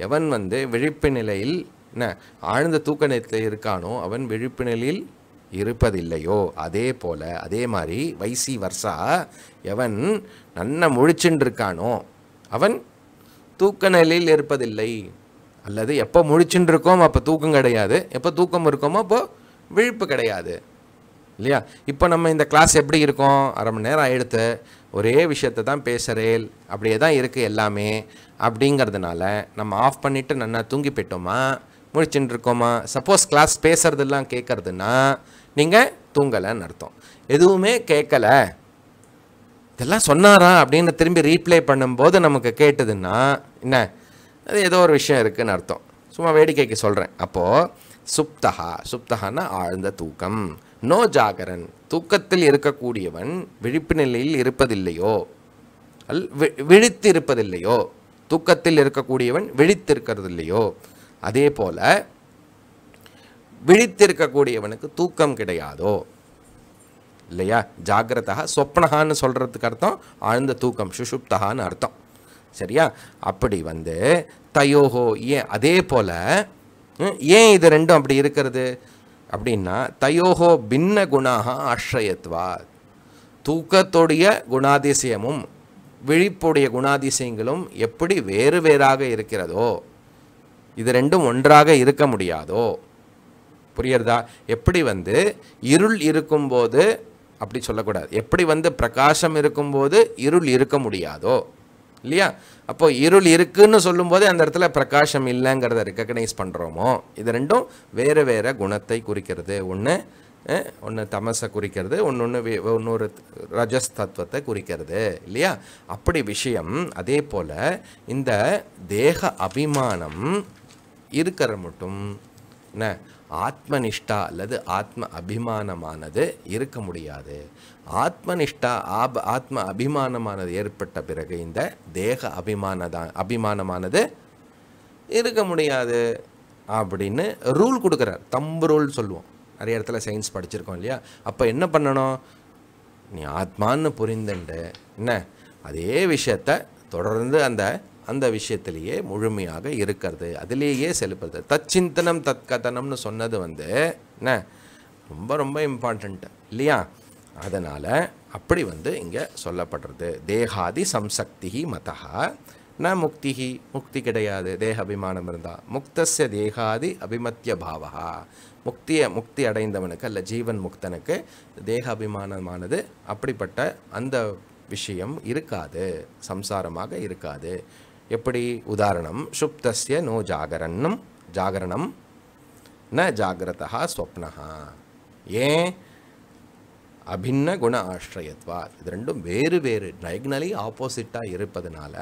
எவன் வந்து விழிப்பு நிலையில் என்ன ஆழ்ந்த தூக்க நிலத்தில் இருக்கானோ அவன் விழிப்பு நிலையில் இருப்பதில்லையோ அதே போல் அதே மாதிரி வைசி வர்ஷா எவன் நன்ன முழிச்சுட்டு இருக்கானோ அவன் தூக்க நிலையில் இருப்பதில்லை அல்லது எப்போ முழிச்சுட்டு இருக்கோம் அப்போ தூக்கம் கிடையாது எப்போ தூக்கம் இருக்கோமோ அப்போ விழிப்பு கிடையாது இல்லையா இப்போ நம்ம இந்த கிளாஸ் எப்படி இருக்கோம் அரை மணி நேரம் எடுத்து ஒரே விஷயத்தை தான் பேசுகிறேன் அப்படியே தான் இருக்குது எல்லாமே அப்படிங்கிறதுனால நம்ம ஆஃப் பண்ணிவிட்டு நல்லா தூங்கி போயிட்டோமா முடிச்சுட்டு இருக்கோமா சப்போஸ் கிளாஸ் பேசுகிறதெல்லாம் கேட்குறதுன்னா நீங்கள் தூங்கலைன்னு அர்த்தம் எதுவுமே கேட்கலை இதெல்லாம் சொன்னாரா அப்படின்னு திரும்பி ரீப்ளே பண்ணும்போது நமக்கு கேட்டதுன்னா என்ன அது ஏதோ ஒரு விஷயம் இருக்குதுன்னு அர்த்தம் சும்மா வேடிக்கைக்கு சொல்கிறேன் அப்போது சுப்தகா சுப்தகான்னா ஆழ்ந்த தூக்கம் நோ ஜாகரன் தூக்கத்தில் இருக்கக்கூடியவன் விழிப்பு நிலையில் இருப்பதில்லையோ அல் விழித்து இருப்பதில்லையோ தூக்கத்தில் இருக்கக்கூடியவன் விழித்திருக்கிறது இல்லையோ அதே போல் விழித்திருக்கக்கூடியவனுக்கு தூக்கம் கிடையாதோ இல்லையா ஜாகிரதா சொப்னகான்னு சொல்கிறதுக்கு அர்த்தம் ஆழ்ந்த தூக்கம் சுஷுப்தகான்னு அர்த்தம் சரியா அப்படி வந்து தயோஹோ ஏன் அதே போல் ஏன் இது ரெண்டும் அப்படி இருக்கிறது அப்படின்னா தயோகோ பின்ன குணாக ஆசிரயத்வா தூக்கத்துடைய குணாதிசயமும் விழிப்புடைய குணாதிசயங்களும் எப்படி வேறு வேறாக இருக்கிறதோ இது ரெண்டும் ஒன்றாக இருக்க முடியாதோ புரியறதா எப்படி வந்து இருள் இருக்கும்போது அப்படி சொல்லக்கூடாது எப்படி வந்து பிரகாசம் இருக்கும்போது இருள் இருக்க முடியாதோ இல்லையா அப்போ இருள் இருக்குன்னு சொல்லும்போது அந்த இடத்துல பிரகாஷம் இல்லைங்கிறத ரெக்கக்னைஸ் பண்ணுறோமோ இது ரெண்டும் வேறு வேறு குணத்தை குறிக்கிறது ஒன்று ஒன்று தமசை குறிக்கிறது ஒன்று ஒன்று ஒன்று ரஜஸ் தத்துவத்தை குறிக்கிறது இல்லையா அப்படி விஷயம் அதே போல் இந்த தேக அபிமானம் இருக்கிற மட்டும் என்ன ஆத்மனிஷ்டா அல்லது ஆத்ம அபிமானமானது இருக்க முடியாது ஆத்மனிஷ்டா ஆப் ஆத்ம அபிமானமானது ஏற்பட்ட பிறகு இந்த தேக அபிமானதான் அபிமானமானது இருக்க முடியாது அப்படின்னு ரூல் கொடுக்குறார் தம்பு ரூல் சொல்லுவோம் நிறைய இடத்துல சயின்ஸ் படிச்சிருக்கோம் இல்லையா அப்போ என்ன பண்ணணும் நீ ஆத்மான்னு புரிந்துண்டு என்ன அதே விஷயத்த தொடர்ந்து அந்த அந்த விஷயத்திலேயே முழுமையாக இருக்கிறது அதிலேயே செலுப்புறது தச்சிந்தனம் தற்கதனம்னு சொன்னது வந்து என்ன ரொம்ப ரொம்ப இம்பார்ட்டண்ட்டு இல்லையா அதனால் அப்படி வந்து இங்கே சொல்லப்படுறது தேகாதி சம்சக்தி மதகா ந முக்தி முக்தி கிடையாது தேக அபிமானம் இருந்தால் முக்தஸ்ய தேகாதி அபிமத்திய பாவகா முக்தியை முக்தி அடைந்தவனுக்கு அல்ல ஜீவன் முக்தனுக்கு தேக அபிமானமானது அப்படிப்பட்ட அந்த விஷயம் இருக்காது சம்சாரமாக இருக்காது எப்படி உதாரணம் சுப்தஸ்ய நோ ஜாகரன்னம் ஜாகரணம் ந ஜாகிரதா ஸ்வப்னஹா ஏன் அபின்ன குண ஆශ්‍රயத்வா இது ரெண்டும் வேறு வேறு டயக்னலி ஆப்போசிட்டாக இருப்பதனால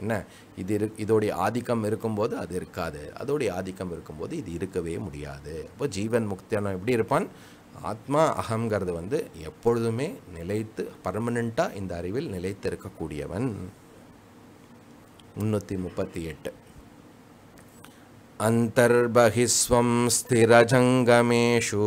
என்ன இது இரு இதோடைய ஆதிக்கம் இருக்கும்போது அது இருக்காது அதோடைய ஆதிக்கம் இருக்கும்போது இது இருக்கவே முடியாது இப்போ ஜீவன் முக்தியான எப்படி இருப்பான் ஆத்மா அகங்கிறது வந்து எப்பொழுதுமே நிலைத்து பர்மனண்ட்டாக இந்த அறிவில் நிலைத்து இருக்கக்கூடியவன் முன்னூற்றி முப்பத்தி எட்டு அந்தர்பகிஸ்வம் ஸ்திரஜங்கமேஷு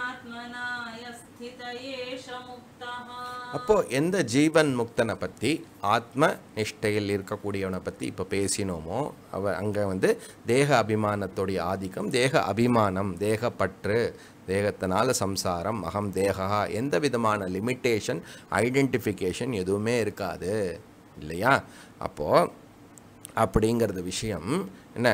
அப்போது எந்த ஜீவன் முக்தனை பற்றி ஆத்ம நிஷ்டையில் இருக்கக்கூடியவனை பற்றி இப்போ பேசினோமோ அவ அங்கே வந்து தேக அபிமானத்தோடைய ஆதிக்கம் தேக அபிமானம் தேகப்பற்று தேகத்தினால சம்சாரம் அகம் தேகா எந்த விதமான லிமிட்டேஷன் ஐடென்டிஃபிகேஷன் எதுவுமே இருக்காது இல்லையா அப்போது அப்படிங்கிறது விஷயம் என்ன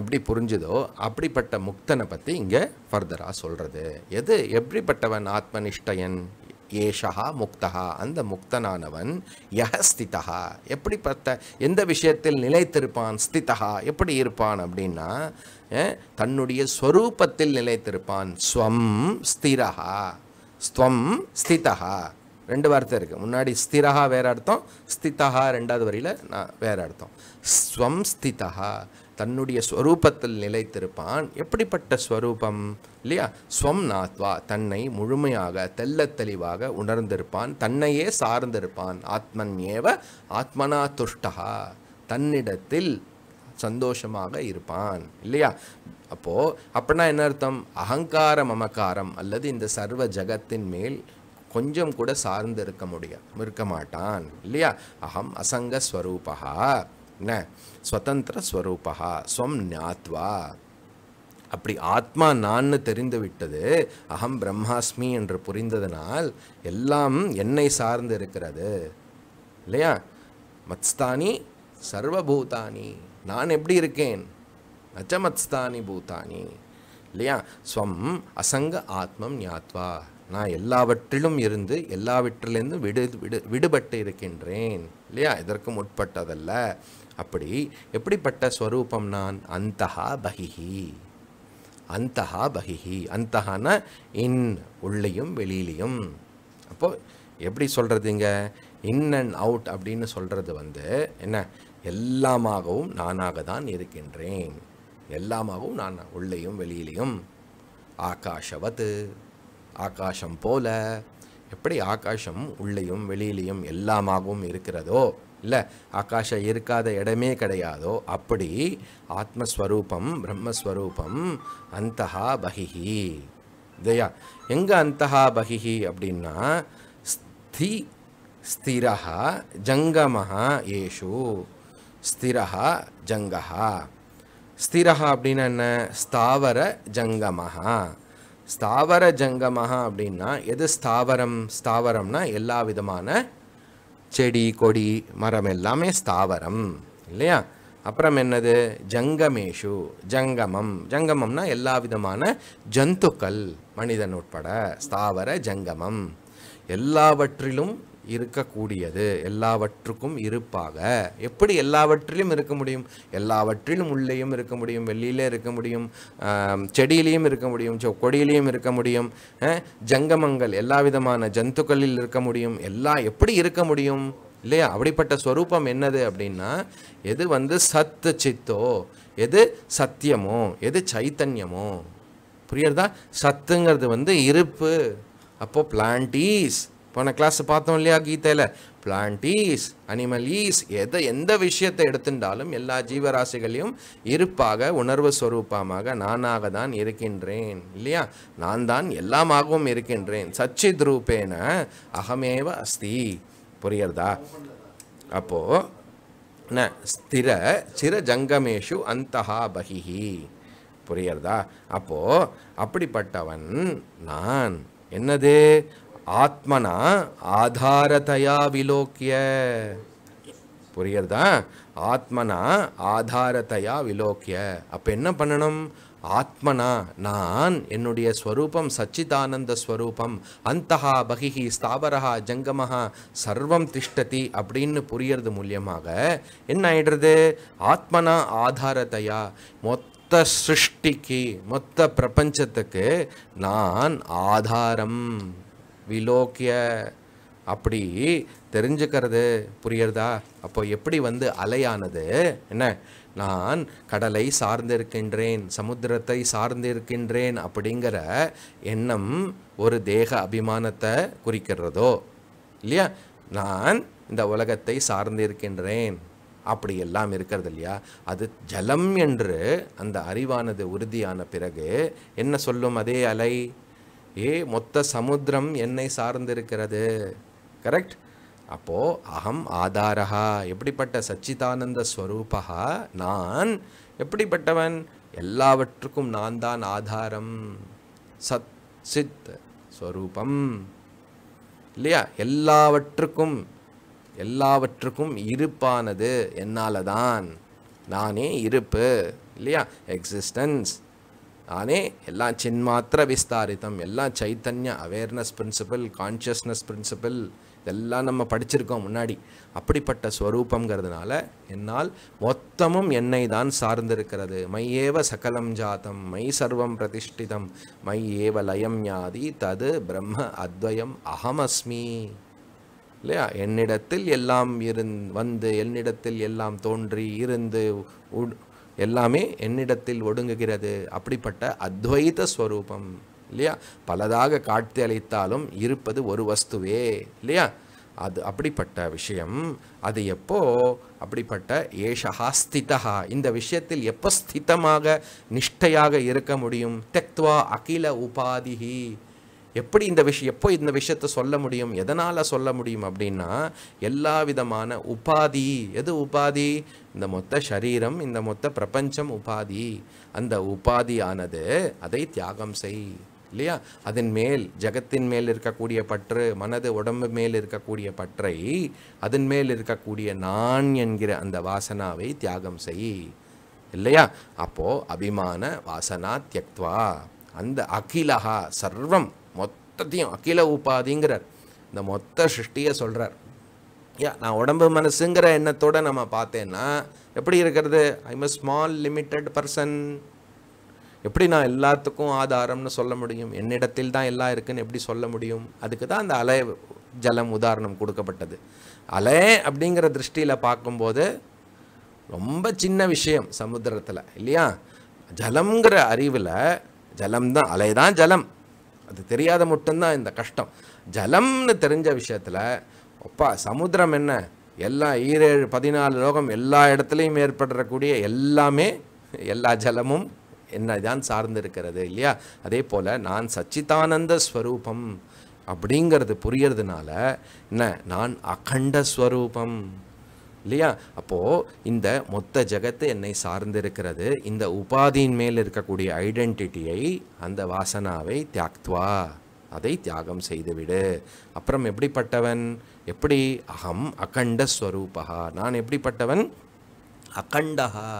எப்படி புரிஞ்சுதோ அப்படிப்பட்ட முக்தனை பற்றி இங்கே ஃபர்தராக சொல்கிறது எது எப்படிப்பட்டவன் ஆத்மனிஷ்டையன் ஏஷா முக்தா அந்த முக்தனானவன் யஹ ஸ்திதா எப்படிப்பட்ட எந்த விஷயத்தில் நிலைத்திருப்பான் ஸ்திதா எப்படி இருப்பான் அப்படின்னா தன்னுடைய ஸ்வரூபத்தில் நிலைத்திருப்பான் ஸ்வம் ஸ்திரா ஸ்வம் ஸ்திதா ரெண்டு வார்த்தை இருக்குது முன்னாடி ஸ்திரஹா வேறு அர்த்தம் ஸ்திதா ரெண்டாவது வரியில் நான் வேறு அர்த்தம் ஸ்வம் ஸ்திதா தன்னுடைய ஸ்வரூபத்தில் நிலைத்திருப்பான் எப்படிப்பட்ட ஸ்வரூபம் இல்லையா ஸ்வம் நாத்வா தன்னை முழுமையாக தெல்ல தெளிவாக உணர்ந்திருப்பான் தன்னையே சார்ந்திருப்பான் ஆத்மன் ஏவ ஆத்மனா துஷ்டகா தன்னிடத்தில் சந்தோஷமாக இருப்பான் இல்லையா அப்போது அப்படின்னா என்ன அர்த்தம் அகங்கார மமக்காரம் அல்லது இந்த சர்வ ஜகத்தின் மேல் கொஞ்சம் கூட சார்ந்து இருக்க முடியாது இருக்க மாட்டான் இல்லையா அகம் அசங்க ஸ்வரூபா என்ன ஸ்வதந்திர ஸ்வரூபா ஸ்வம் ஞாத்வா அப்படி ஆத்மா நான்னு தெரிந்து விட்டது அகம் பிரம்மாஸ்மி என்று புரிந்ததனால் எல்லாம் என்னை சார்ந்து இருக்கிறது இல்லையா மத்ஸ்தானி சர்வபூதானி நான் எப்படி இருக்கேன் நச்சமத்ஸ்தானி பூதானி இல்லையா ஸ்வம் அசங்க ஆத்மம் ஞாத்வா நான் எல்லாவற்றிலும் இருந்து எல்லாவற்றிலிருந்து விடு விடு விடுபட்டு இருக்கின்றேன் இல்லையா இதற்கும் உட்பட்டதல்ல அப்படி எப்படிப்பட்ட ஸ்வரூபம் நான் அந்தஹா பகிஹி அந்தஹா பகிஹி அந்தஹான இன் உள்ளேயும் வெளியிலையும் அப்போது எப்படி சொல்கிறதுங்க இன் அண்ட் அவுட் அப்படின்னு சொல்கிறது வந்து என்ன எல்லாமாகவும் நானாக தான் இருக்கின்றேன் எல்லாமாகவும் நான் உள்ளேயும் வெளியிலையும் ஆகாஷவத்து ஆகாஷம் போல எப்படி ஆகாஷம் உள்ளேயும் வெளியிலையும் எல்லாமாகவும் இருக்கிறதோ இல்லை ஆகாஷம் இருக்காத இடமே கிடையாதோ அப்படி ஆத்மஸ்வரூபம் பிரம்மஸ்வரூபம் அந்தஹா பகிஹி தயா எங்கே அந்தஹா பகிஹி அப்படின்னா ஸ்தி ஸ்திரா ஜங்கமஹா ஏஷு ஸ்திரா ஜங்கா ஸ்திரா அப்படின்னா என்ன ஸ்தாவர ஜங்கமஹா ஸ்தாவர ஜங்கமஹா அப்படின்னா எது ஸ்தாவரம் ஸ்தாவரம்னா எல்லா விதமான செடி கொடி மரம் எல்லாமே ஸ்தாவரம் இல்லையா அப்புறம் என்னது ஜங்கமேஷு ஜங்கமம் ஜங்கமம்னா எல்லா விதமான ஜந்துக்கள் மனிதன் உட்பட ஸ்தாவர ஜங்கமம் எல்லாவற்றிலும் இருக்கக்கூடியது எல்லாவற்றுக்கும் இருப்பாக எப்படி எல்லாவற்றிலும் இருக்க முடியும் எல்லாவற்றிலும் உள்ளேயும் இருக்க முடியும் வெளியிலே இருக்க முடியும் செடியிலையும் இருக்க முடியும் கொடியிலையும் இருக்க முடியும் ஜங்கமங்கள் எல்லா விதமான ஜந்துக்களில் இருக்க முடியும் எல்லாம் எப்படி இருக்க முடியும் இல்லையா அப்படிப்பட்ட ஸ்வரூபம் என்னது அப்படின்னா எது வந்து சத்து சித்தோ எது சத்தியமோ எது சைத்தன்யமோ புரியுறதா சத்துங்கிறது வந்து இருப்பு அப்போது பிளான்டீஸ் போன கிளாஸ் பார்த்தோம் இல்லையா கீதையில் பிளான்டீஸ் அனிமலீஸ் எதை எந்த விஷயத்தை எடுத்துட்டாலும் எல்லா ஜீவராசிகளையும் இருப்பாக உணர்வு ஸ்வரூபமாக நானாக தான் இருக்கின்றேன் இல்லையா நான் தான் எல்லாமாகவும் இருக்கின்றேன் சச்சித் ரூபேன அகமேவ அஸ்தி புரியறதா அப்போது ந ஸ்திர சிர ஜங்கமேஷு அந்தஹா பகிஹி புரியறதா அப்போது அப்படிப்பட்டவன் நான் என்னது ஆத்மனா ஆதாரதையா விலோக்கிய புரியுறதா ஆத்மனா ஆதாரத்தையா விலோக்கிய அப்போ என்ன பண்ணணும் ஆத்மனா நான் என்னுடைய ஸ்வரூபம் சச்சிதானந்த ஸ்வரூபம் அந்தஹா பகிஹி ஸ்தாபரஹா ஜங்கமஹா சர்வம் திஷ்டதி அப்படின்னு புரியறது மூலியமாக என்ன ஆயிடுறது ஆத்மனா ஆதாரத்தையா மொத்த சிருஷ்டிக்கு மொத்த பிரபஞ்சத்துக்கு நான் ஆதாரம் விலோக்கிய அப்படி தெரிஞ்சுக்கிறது புரியறதா அப்போ எப்படி வந்து அலையானது என்ன நான் கடலை சார்ந்திருக்கின்றேன் சமுத்திரத்தை சார்ந்திருக்கின்றேன் அப்படிங்கிற எண்ணம் ஒரு தேக அபிமானத்தை குறிக்கிறதோ இல்லையா நான் இந்த உலகத்தை சார்ந்திருக்கின்றேன் அப்படி எல்லாம் இருக்கிறது இல்லையா அது ஜலம் என்று அந்த அறிவானது உறுதியான பிறகு என்ன சொல்லும் அதே அலை ஏ மொத்த சமுத்திரம் என்னை சார்ந்திருக்கிறது கரெக்ட் அப்போது அகம் ஆதாரா எப்படிப்பட்ட சச்சிதானந்த ஸ்வரூபா நான் எப்படிப்பட்டவன் எல்லாவற்றுக்கும் நான் தான் ஆதாரம் சத் சித் ஸ்வரூபம் இல்லையா எல்லாவற்றுக்கும் எல்லாவற்றுக்கும் இருப்பானது என்னால் தான் நானே இருப்பு இல்லையா எக்ஸிஸ்டன்ஸ் ஆனே எல்லாம் சின்மாத்திர விஸ்தாரிதம் எல்லாம் சைத்தன்ய அவேர்னஸ் பிரின்சிபல் கான்ஷியஸ்னஸ் பிரின்சிபல் இதெல்லாம் நம்ம படிச்சிருக்கோம் முன்னாடி அப்படிப்பட்ட ஸ்வரூபங்கிறதுனால என்னால் மொத்தமும் என்னை தான் சார்ந்திருக்கிறது மை ஏவ சகலம் ஜாத்தம் மை சர்வம் பிரதிஷ்டிதம் மை ஏவ லயம் ஞாதி தது பிரம்ம அத்வயம் அகமஸ்மி இல்லையா என்னிடத்தில் எல்லாம் இருந் வந்து என்னிடத்தில் எல்லாம் தோன்றி இருந்து எல்லாமே என்னிடத்தில் ஒடுங்குகிறது அப்படிப்பட்ட அத்வைத ஸ்வரூபம் இல்லையா பலதாக காட்டி அளித்தாலும் இருப்பது ஒரு வஸ்துவே இல்லையா அது அப்படிப்பட்ட விஷயம் அது எப்போ அப்படிப்பட்ட ஏஷஹா ஸ்திதா இந்த விஷயத்தில் எப்போ ஸ்திதமாக நிஷ்டையாக இருக்க முடியும் தெக்துவா அகில உபாதிஹி எப்படி இந்த விஷயம் எப்போ இந்த விஷயத்தை சொல்ல முடியும் எதனால் சொல்ல முடியும் அப்படின்னா எல்லா விதமான உபாதி எது உபாதி இந்த மொத்த சரீரம் இந்த மொத்த பிரபஞ்சம் உபாதி அந்த உபாதியானது அதை தியாகம் செய் இல்லையா அதன் மேல் ஜகத்தின் மேல் இருக்கக்கூடிய பற்று மனது உடம்பு மேல் இருக்கக்கூடிய பற்றை அதன் மேல் இருக்கக்கூடிய நான் என்கிற அந்த வாசனாவை தியாகம் செய் இல்லையா அப்போ அபிமான வாசனா தியக்துவா அந்த அகிலகா சர்வம் மொத்தத்தையும் அகில உபாதிங்கிறார் இந்த மொத்த சிருஷ்டியை சொல்கிறார் யா நான் உடம்பு மனசுங்கிற எண்ணத்தோடு நம்ம பார்த்தேன்னா எப்படி இருக்கிறது I'm a small limited person எப்படி நான் எல்லாத்துக்கும் ஆதாரம்னு சொல்ல முடியும் என்னிடத்தில் தான் எல்லாம் இருக்குதுன்னு எப்படி சொல்ல முடியும் அதுக்கு தான் அந்த அலை ஜலம் உதாரணம் கொடுக்கப்பட்டது அலை அப்படிங்கிற திருஷ்டியில் பார்க்கும்போது ரொம்ப சின்ன விஷயம் சமுத்திரத்தில் இல்லையா ஜலம்ங்கிற அறிவில் ஜலம் தான் அலை தான் ஜலம் அது தெரியாத மட்டும்தான் இந்த கஷ்டம் ஜலம்னு தெரிஞ்ச விஷயத்தில் அப்பா சமுத்திரம் என்ன எல்லா ஈரேழு பதினாலு லோகம் எல்லா இடத்துலையும் ஏற்படுறக்கூடிய எல்லாமே எல்லா ஜலமும் என்ன தான் சார்ந்து இருக்கிறது இல்லையா அதே போல் நான் சச்சிதானந்த ஸ்வரூபம் அப்படிங்கிறது புரியறதுனால என்ன நான் அகண்ட ஸ்வரூபம் இல்லையா அப்போது இந்த மொத்த ஜெகத்து என்னை சார்ந்திருக்கிறது இந்த உபாதியின் மேல் இருக்கக்கூடிய ஐடென்டிட்டியை அந்த வாசனாவை தியாக்துவா அதை தியாகம் செய்துவிடு அப்புறம் எப்படிப்பட்டவன் எப்படி அகம் அகண்ட ஸ்வரூபகா நான் எப்படிப்பட்டவன் அகண்டகா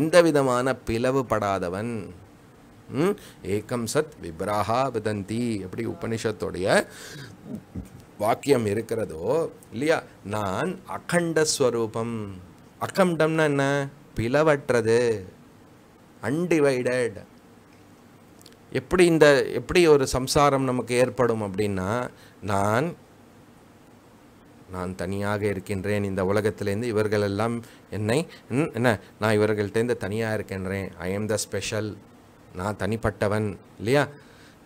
எந்த விதமான பிளவுபடாதவன் ஏக்கம் சத் விப்ராஹா விதந்தி அப்படி உபனிஷத்துடைய வாக்கியம் இருக்கிறதோ இல்லையா நான் அகண்ட ஸ்வரூபம் அகண்டம்னா என்ன பிளவற்றது அன்டிவைடட் எப்படி இந்த எப்படி ஒரு சம்சாரம் நமக்கு ஏற்படும் அப்படின்னா நான் நான் தனியாக இருக்கின்றேன் இந்த உலகத்திலேருந்து இவர்கள் எல்லாம் என்னை என்ன நான் இவர்கள்ட்டேருந்து தனியாக இருக்கின்றேன் ஐ எம் த ஸ்பெஷல் நான் தனிப்பட்டவன் இல்லையா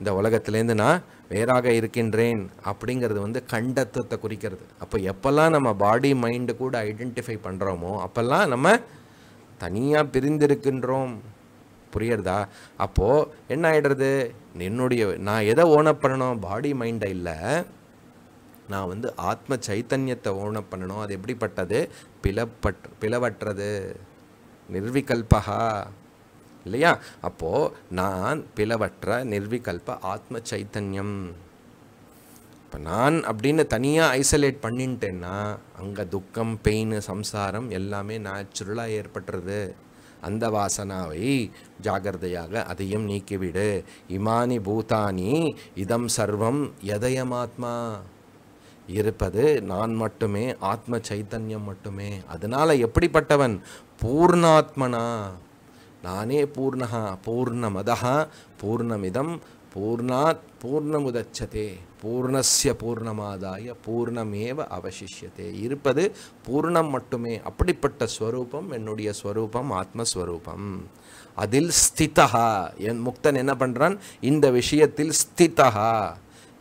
இந்த உலகத்துலேருந்து நான் வேறாக இருக்கின்றேன் அப்படிங்கிறது வந்து கண்டத்துவத்தை குறிக்கிறது அப்போ எப்போல்லாம் நம்ம பாடி மைண்டு கூட ஐடென்டிஃபை பண்ணுறோமோ அப்போல்லாம் நம்ம தனியாக பிரிந்திருக்கின்றோம் புரியறதா அப்போது என்ன ஆகிடுறது என்னுடைய நான் எதை ஓனப் பண்ணணும் பாடி மைண்டை இல்லை நான் வந்து ஆத்ம சைத்தன்யத்தை ஓனப் பண்ணணும் அது எப்படிப்பட்டது பிளப்பட் பிளவற்றது நிர்விகல்பகா இல்லையா அப்போது நான் பிளவற்ற நிர்விகல்ப ஆத்ம சைத்தன்யம் இப்போ நான் அப்படின்னு தனியாக ஐசோலேட் பண்ணிட்டேன்னா அங்கே துக்கம் பெயின் சம்சாரம் எல்லாமே நேச்சுரலாக ஏற்பட்டுறது அந்த வாசனாவை ஜாகிரதையாக அதையும் நீக்கிவிடு இமானி பூதானி இதம் சர்வம் எதயமாத்மா இருப்பது நான் மட்டுமே ஆத்ம சைத்தன்யம் மட்டுமே அதனால் எப்படிப்பட்டவன் பூர்ணாத்மனா நானே பூர்ணா பூர்ணமதா பூர்ணமிதம் பூர்ணாத் பூர்ணமுதச்சதே பூர்ணஸ்ய பூர்ணமாதாய பூர்ணமேவ அவசிஷியதே இருப்பது பூர்ணம் மட்டுமே அப்படிப்பட்ட ஸ்வரூபம் என்னுடைய ஸ்வரூபம் ஆத்மஸ்வரூபம் அதில் ஸ்திதா என் முக்தன் என்ன பண்ணுறான் இந்த விஷயத்தில் ஸ்திதா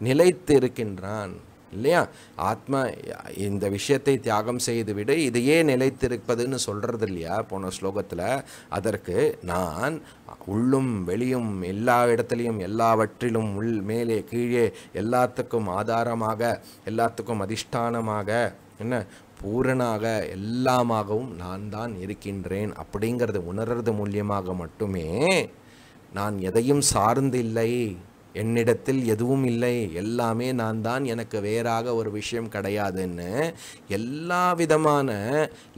நிலைத்து இருக்கின்றான் இல்லையா ஆத்மா இந்த விஷயத்தை தியாகம் செய்துவிட இதையே நிலைத்திருப்பதுன்னு சொல்கிறது இல்லையா போன ஸ்லோகத்தில் அதற்கு நான் உள்ளும் வெளியும் எல்லா இடத்துலையும் எல்லாவற்றிலும் உள் மேலே கீழே எல்லாத்துக்கும் ஆதாரமாக எல்லாத்துக்கும் அதிஷ்டானமாக என்ன பூரணாக எல்லாமாகவும் நான் தான் இருக்கின்றேன் அப்படிங்கிறது உணர்றது மூலியமாக மட்டுமே நான் எதையும் சார்ந்தில்லை என்னிடத்தில் எதுவும் இல்லை எல்லாமே நான் தான் எனக்கு வேறாக ஒரு விஷயம் கிடையாதுன்னு எல்லா விதமான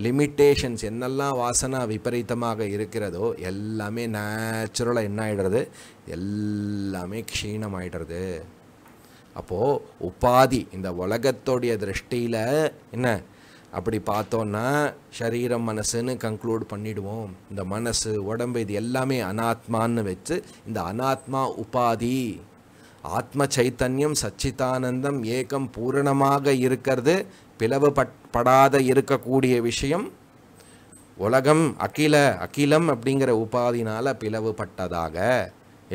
லிமிட்டேஷன்ஸ் என்னெல்லாம் வாசனா விபரீதமாக இருக்கிறதோ எல்லாமே நேச்சுரலாக என்ன ஆகிடுறது எல்லாமே ஆகிடுறது அப்போது உபாதி இந்த உலகத்தோடைய திருஷ்டியில் என்ன அப்படி பார்த்தோன்னா சரீரம் மனசுன்னு கன்க்ளூட் பண்ணிடுவோம் இந்த மனசு உடம்பு இது எல்லாமே அனாத்மான்னு வச்சு இந்த அனாத்மா உபாதி ஆத்ம சைத்தன்யம் சச்சிதானந்தம் ஏகம் பூரணமாக இருக்கிறது படாத இருக்கக்கூடிய விஷயம் உலகம் அகில அகிலம் அப்படிங்கிற உபாதினால் பிளவுபட்டதாக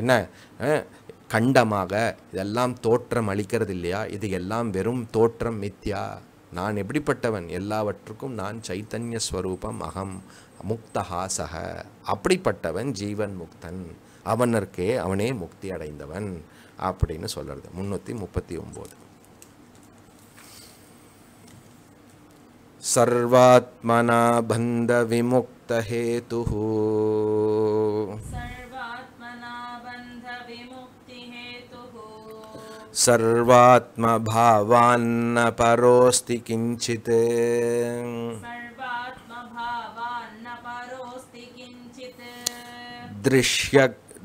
என்ன கண்டமாக இதெல்லாம் தோற்றம் அளிக்கிறது இல்லையா இது எல்லாம் வெறும் தோற்றம் மித்யா நான் எப்படிப்பட்டவன் எல்லாவற்றுக்கும் நான் சைத்தன்ய ஸ்வரூபம் அகம் முக்தஹாசக அப்படிப்பட்டவன் ஜீவன் முக்தன் அவனருக்கே அவனே முக்தி அடைந்தவன் அப்படின்னு சொல்கிறது முன்னூற்றி முப்பத்தி ஒம்பது பந்த விமுக்தேது सर्वात्मभावान्न परोऽस्ति किञ्चित्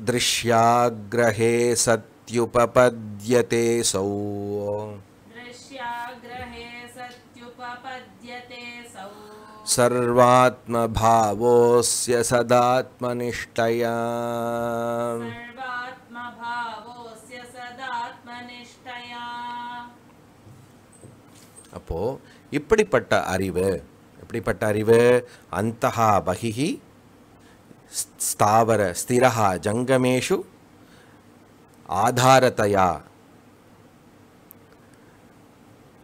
दृश्याग्रहे सत्युपपद्यते सौ सर्वात्मभावोऽस्य सदात्मनिष्ठया அப்போது இப்படிப்பட்ட அறிவு இப்படிப்பட்ட அறிவு அந்தஹா பகிஹி ஸ்தாவர ஸ்திரஹா ஜங்கமேஷு ஆதாரத்தையா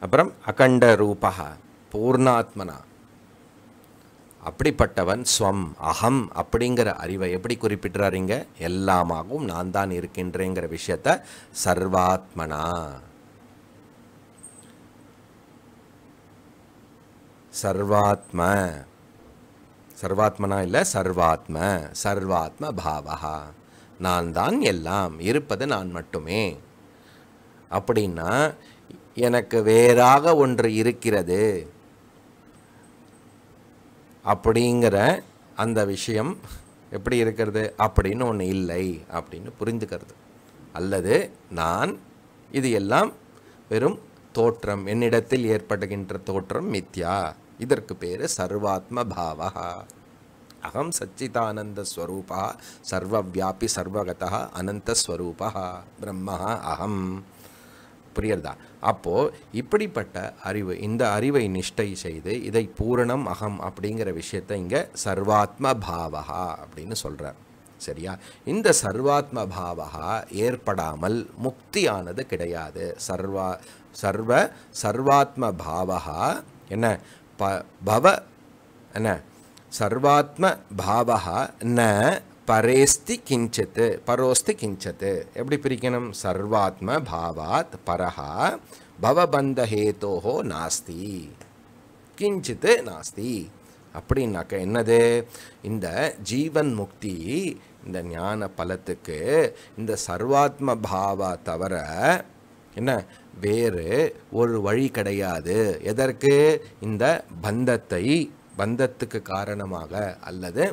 அப்புறம் அகண்ட ரூபா பூர்ணாத்மனா அப்படிப்பட்டவன் ஸ்வம் அகம் அப்படிங்கிற அறிவை எப்படி குறிப்பிட்டுறாருங்க எல்லாமாகவும் நான் தான் இருக்கின்றேங்கிற விஷயத்த சர்வாத்மனா சர்வாத்ம சர்வாத்மனா இல்லை சர்வாத்ம சர்வாத்ம பாவா நான் தான் எல்லாம் இருப்பது நான் மட்டுமே அப்படின்னா எனக்கு வேறாக ஒன்று இருக்கிறது அப்படிங்கிற அந்த விஷயம் எப்படி இருக்கிறது அப்படின்னு ஒன்று இல்லை அப்படின்னு புரிந்துக்கிறது அல்லது நான் இது எல்லாம் வெறும் தோற்றம் என்னிடத்தில் ஏற்படுகின்ற தோற்றம் மித்யா இதற்கு பேர் சர்வாத்ம பாவா அகம் சச்சிதானந்த ஸ்வரூபா சர்வவியாபி அனந்த அனந்தஸ்வரூபா பிரம்மா அகம் புரியுறதா அப்போது இப்படிப்பட்ட அறிவு இந்த அறிவை நிஷ்டை செய்து இதை பூரணம் அகம் அப்படிங்கிற விஷயத்தை இங்கே சர்வாத்ம பாவா அப்படின்னு சொல்கிறார் சரியா இந்த சர்வாத்ம பாவா ஏற்படாமல் முக்தியானது கிடையாது சர்வா சர்வ சர்வாத்ம பாவா என்ன ப பவ என்ன சர்வாத்ம பாவா ந பரேஸ்தி கிஞ்சத்து பரோஸ்தி கிஞ்சத்து எப்படி பிரிக்கணும் சர்வாத்ம பாவாத் பரஹா பவபந்த ஹேதோஹோ நாஸ்தி கிஞ்சித்து நாஸ்தி அப்படின்னாக்க என்னது இந்த ஜீவன் முக்தி இந்த ஞான பலத்துக்கு இந்த சர்வாத்ம பாவா தவிர என்ன வேறு ஒரு வழி கிடையாது எதற்கு இந்த பந்தத்தை பந்தத்துக்கு காரணமாக அல்லது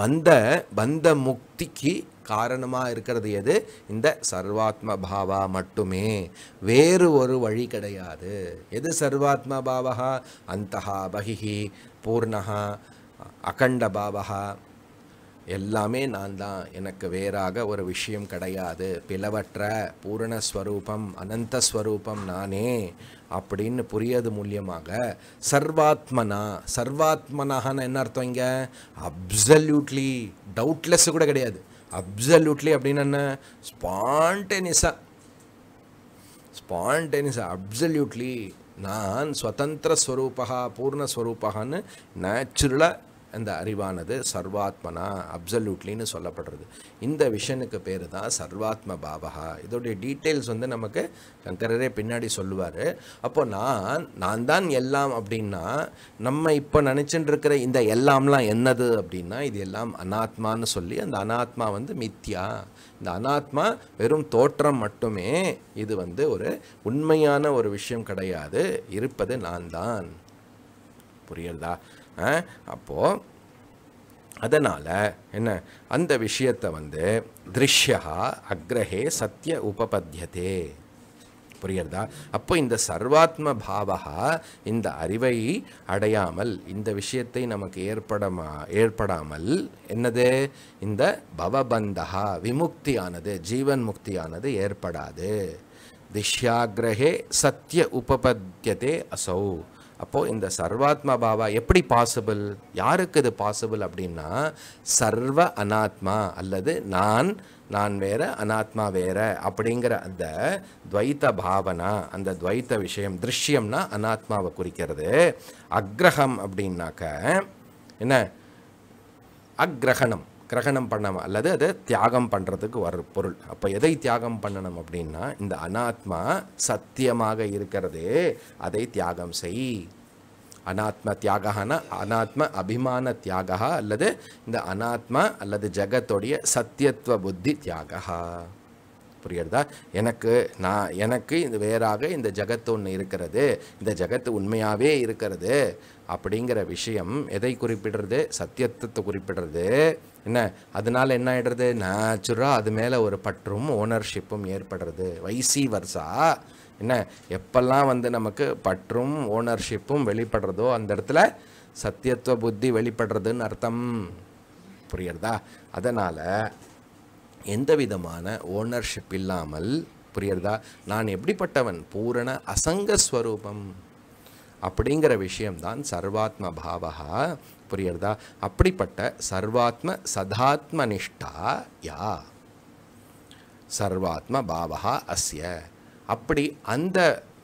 பந்த பந்த முக்திக்கு காரணமாக இருக்கிறது எது இந்த சர்வாத்ம பாவா மட்டுமே வேறு ஒரு வழி கிடையாது எது சர்வாத்ம பாவகா அந்த பகிஹி பூர்ணகா அகண்ட பாவகா எல்லாமே நான் தான் எனக்கு வேறாக ஒரு விஷயம் கிடையாது பிளவற்ற பூரணஸ்வரூபம் அனந்தஸ்வரூபம் நானே அப்படின்னு புரியது மூலியமாக சர்வாத்மனா சர்வாத்மனாகன்னு என்ன அர்த்தம் இங்கே அப்சல்யூட்லி டவுட்லெஸ் கூட கிடையாது அப்சல்யூட்லி அப்படின்னு என்ன ஸ்பான்டேனியஸாக ஸ்பான்டேனியஸாக அப்சல்யூட்லி நான் ஸ்வதந்திர ஸ்வரூபா பூர்ணஸ்வரூபான்னு நேச்சுரலாக அந்த அறிவானது சர்வாத்மனா அப்சல்யூட்லின்னு சொல்லப்படுறது இந்த விஷனுக்கு பேர் தான் சர்வாத்ம பாவகா இதோடைய டீட்டெயில்ஸ் வந்து நமக்கு சங்கரரே பின்னாடி சொல்லுவார் அப்போ நான் நான் தான் எல்லாம் அப்படின்னா நம்ம இப்போ நினச்சிட்டு இருக்கிற இந்த எல்லாம்லாம் என்னது அப்படின்னா இது எல்லாம் அனாத்மான்னு சொல்லி அந்த அனாத்மா வந்து மித்யா இந்த அனாத்மா வெறும் தோற்றம் மட்டுமே இது வந்து ஒரு உண்மையான ஒரு விஷயம் கிடையாது இருப்பது நான் தான் புரியுறதா அப்போது அதனால் என்ன அந்த விஷயத்தை வந்து திருஷ்யா அக்ரஹே சத்திய உபபத்தியதே புரியுறதா அப்போ இந்த சர்வாத்ம பாவா இந்த அறிவை அடையாமல் இந்த விஷயத்தை நமக்கு ஏற்படமா ஏற்படாமல் என்னது இந்த பவபந்தா விமுக்தியானது ஜீவன் முக்தியானது ஏற்படாது திஷ்யாகிரகே சத்திய உபபத்தியதே அசௌ அப்போது இந்த சர்வாத்மா பாவா எப்படி பாசிபிள் யாருக்கு இது பாசிபிள் அப்படின்னா சர்வ அனாத்மா அல்லது நான் நான் வேற அனாத்மா வேற அப்படிங்கிற அந்த துவைத்த பாவனா அந்த துவைத்த விஷயம் திருஷ்யம்னா அனாத்மாவை குறிக்கிறது அக்ரஹம் அப்படின்னாக்க என்ன அக்ரஹணம் கிரகணம் பண்ணாமல் அல்லது அதை தியாகம் பண்ணுறதுக்கு வர பொருள் அப்போ எதை தியாகம் பண்ணணும் அப்படின்னா இந்த அனாத்மா சத்தியமாக இருக்கிறது அதை தியாகம் செய் அனாத்ம தியாகனா அனாத்ம அபிமான தியாகா அல்லது இந்த அனாத்மா அல்லது ஜகத்துடைய சத்தியத்துவ புத்தி தியாகா புரியுறதா எனக்கு நான் எனக்கு இந்த வேறாக இந்த ஜகத்து ஒன்று இருக்கிறது இந்த ஜகத்து உண்மையாகவே இருக்கிறது அப்படிங்கிற விஷயம் எதை குறிப்பிடுறது சத்தியத்துவத்தை குறிப்பிடுறது என்ன அதனால் என்ன ஆகிடுறது நேச்சுராக அது மேலே ஒரு பற்றும் ஓனர்ஷிப்பும் ஏற்படுறது வைசி வர்சா என்ன எப்பெல்லாம் வந்து நமக்கு பற்றும் ஓனர்ஷிப்பும் வெளிப்படுறதோ அந்த இடத்துல சத்தியத்துவ புத்தி வெளிப்படுறதுன்னு அர்த்தம் புரியுறதா அதனால் எந்த விதமான ஓனர்ஷிப் இல்லாமல் புரியுறதா நான் எப்படிப்பட்டவன் பூரண அசங்க ஸ்வரூபம் அப்படிங்கிற விஷயம்தான் சர்வாத்ம பாவகா புரியுறதா அப்படிப்பட்ட சர்வாத்ம சதாத்ம நிஷ்டா யா சர்வாத்ம பாவகா அஸ்ய அப்படி அந்த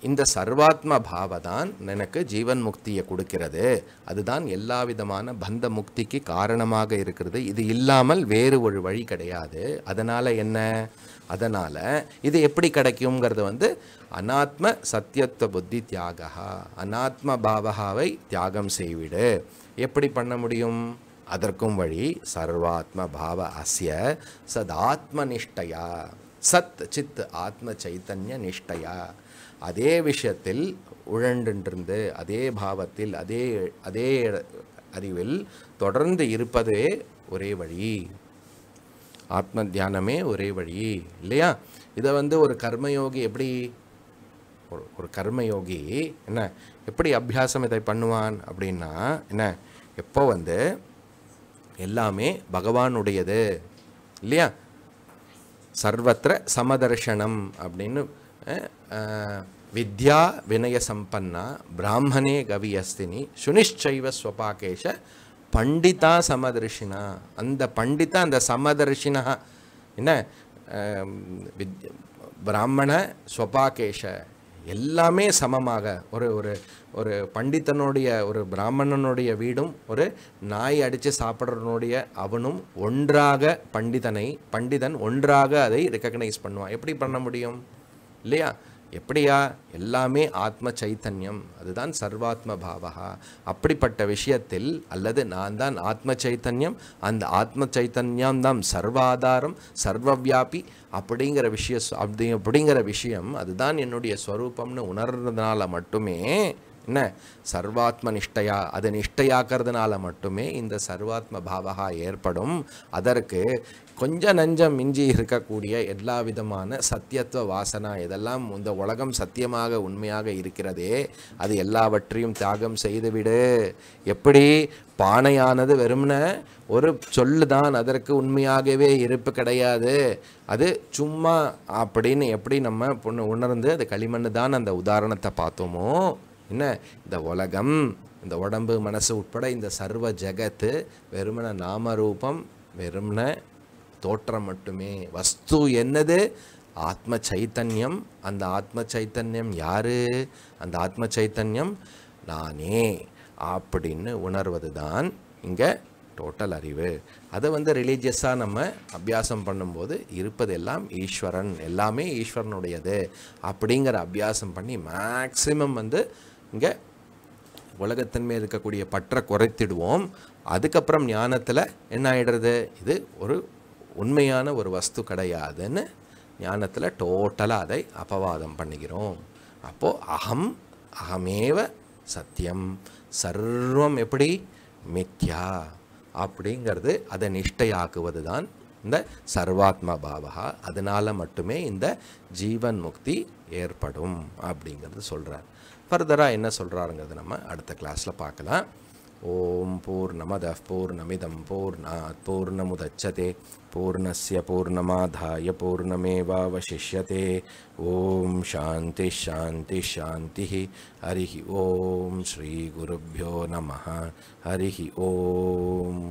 இந்த சர்வாத்ம பாவதான் தான் எனக்கு ஜீவன் முக்தியை கொடுக்கிறது அதுதான் எல்லா விதமான பந்த முக்திக்கு காரணமாக இருக்கிறது இது இல்லாமல் வேறு ஒரு வழி கிடையாது அதனால் என்ன அதனால் இது எப்படி கிடைக்குங்கிறது வந்து அனாத்ம சத்தியத்துவ புத்தி தியாகா அனாத்ம பாவகாவை தியாகம் செய்விடு எப்படி பண்ண முடியும் அதற்கும் வழி சர்வாத்ம பாவ அசிய சத் ஆத்ம நிஷ்டையா சத் சித் ஆத்ம சைத்தன்ய நிஷ்டையா அதே விஷயத்தில் உழண்டுன்றிருந்து அதே பாவத்தில் அதே அதே அறிவில் தொடர்ந்து இருப்பதே ஒரே வழி ஆத்ம தியானமே ஒரே வழி இல்லையா இதை வந்து ஒரு கர்மயோகி எப்படி ஒரு கர்மயோகி என்ன எப்படி அபியாசம் இதை பண்ணுவான் அப்படின்னா என்ன எப்போ வந்து எல்லாமே பகவானுடையது இல்லையா சர்வத்திர சமதர்ஷனம் அப்படின்னு வித்யா வினய சம்பன்னா பிராமணே அஸ்தினி சுனிஷ்சைவ ஸ்வபாகேஷ பண்டிதா சமதர்ஷினா அந்த பண்டிதா அந்த சமதர்ஷினா என்ன பிராமண ஸ்வபாகேஷ எல்லாமே சமமாக ஒரு ஒரு ஒரு பண்டித்தனுடைய ஒரு பிராமணனுடைய வீடும் ஒரு நாய் அடித்து சாப்பிட்றனுடைய அவனும் ஒன்றாக பண்டிதனை பண்டிதன் ஒன்றாக அதை ரெக்கக்னைஸ் பண்ணுவான் எப்படி பண்ண முடியும் இல்லையா எப்படியா எல்லாமே ஆத்ம சைத்தன்யம் அதுதான் சர்வாத்ம பாவகா அப்படிப்பட்ட விஷயத்தில் அல்லது நான் தான் ஆத்ம சைத்தன்யம் அந்த ஆத்ம சைத்தன்யம் தான் சர்வாதாரம் சர்வவியாபி அப்படிங்கிற விஷயம் அப்படி அப்படிங்கிற விஷயம் அதுதான் என்னுடைய ஸ்வரூபம்னு உணர்றதுனால மட்டுமே என்ன சர்வாத்ம நிஷ்டையா அது நிஷ்டையாக்கிறதுனால மட்டுமே இந்த சர்வாத்ம பாவகா ஏற்படும் அதற்கு கொஞ்சம் நஞ்சம் மிஞ்சி இருக்கக்கூடிய எல்லா விதமான சத்தியத்துவ வாசனா இதெல்லாம் இந்த உலகம் சத்தியமாக உண்மையாக இருக்கிறதே அது எல்லாவற்றையும் தியாகம் செய்துவிடு எப்படி பானையானது வெறும்ன ஒரு சொல்லு தான் அதற்கு உண்மையாகவே இருப்பு கிடையாது அது சும்மா அப்படின்னு எப்படி நம்ம பொண்ணு உணர்ந்து அது களிமண் தான் அந்த உதாரணத்தை பார்த்தோமோ என்ன இந்த உலகம் இந்த உடம்பு மனசு உட்பட இந்த சர்வ ஜெகத்து வெறுமன நாமரூபம் வெறுமன தோற்றம் மட்டுமே வஸ்து என்னது ஆத்ம சைத்தன்யம் அந்த ஆத்ம சைத்தன்யம் யார் அந்த ஆத்ம சைத்தன்யம் நானே அப்படின்னு உணர்வது தான் இங்கே டோட்டல் அறிவு அதை வந்து ரிலீஜியஸாக நம்ம அபியாசம் பண்ணும்போது இருப்பதெல்லாம் ஈஸ்வரன் எல்லாமே ஈஸ்வரனுடையது அப்படிங்கிற அபியாசம் பண்ணி மேக்சிமம் வந்து இங்கே உலகத்தின் மேல் இருக்கக்கூடிய பற்றை குறைத்திடுவோம் அதுக்கப்புறம் ஞானத்தில் என்ன ஆகிடுறது இது ஒரு உண்மையான ஒரு வஸ்து கிடையாதுன்னு ஞானத்தில் டோட்டலாக அதை அபவாதம் பண்ணுகிறோம் அப்போது அகம் அகமேவ சத்தியம் சர்வம் எப்படி மித்யா அப்படிங்கிறது அதை நிஷ்டையாக்குவது தான் இந்த சர்வாத்மா பாவகா அதனால் மட்டுமே இந்த ஜீவன் முக்தி ஏற்படும் அப்படிங்கிறது சொல்கிறார் ஃபர்தராக என்ன சொல்கிறாருங்கிறது நம்ம அடுத்த கிளாஸில் பார்க்கலாம் ஓம் பூர்ணமத பூர்ணமிதம் பூர்ணாத் பூர்ணமுதச்சதே பூர்ணஸ்ய பூர்ணமாதாய பூர்ணமேவாவசிஷ்யதே ஓம் சாந்தி ஷாந்தி ஷாந்தி ஹரி ஓம் ஸ்ரீ குருப்போ நம ஹரி ஓம்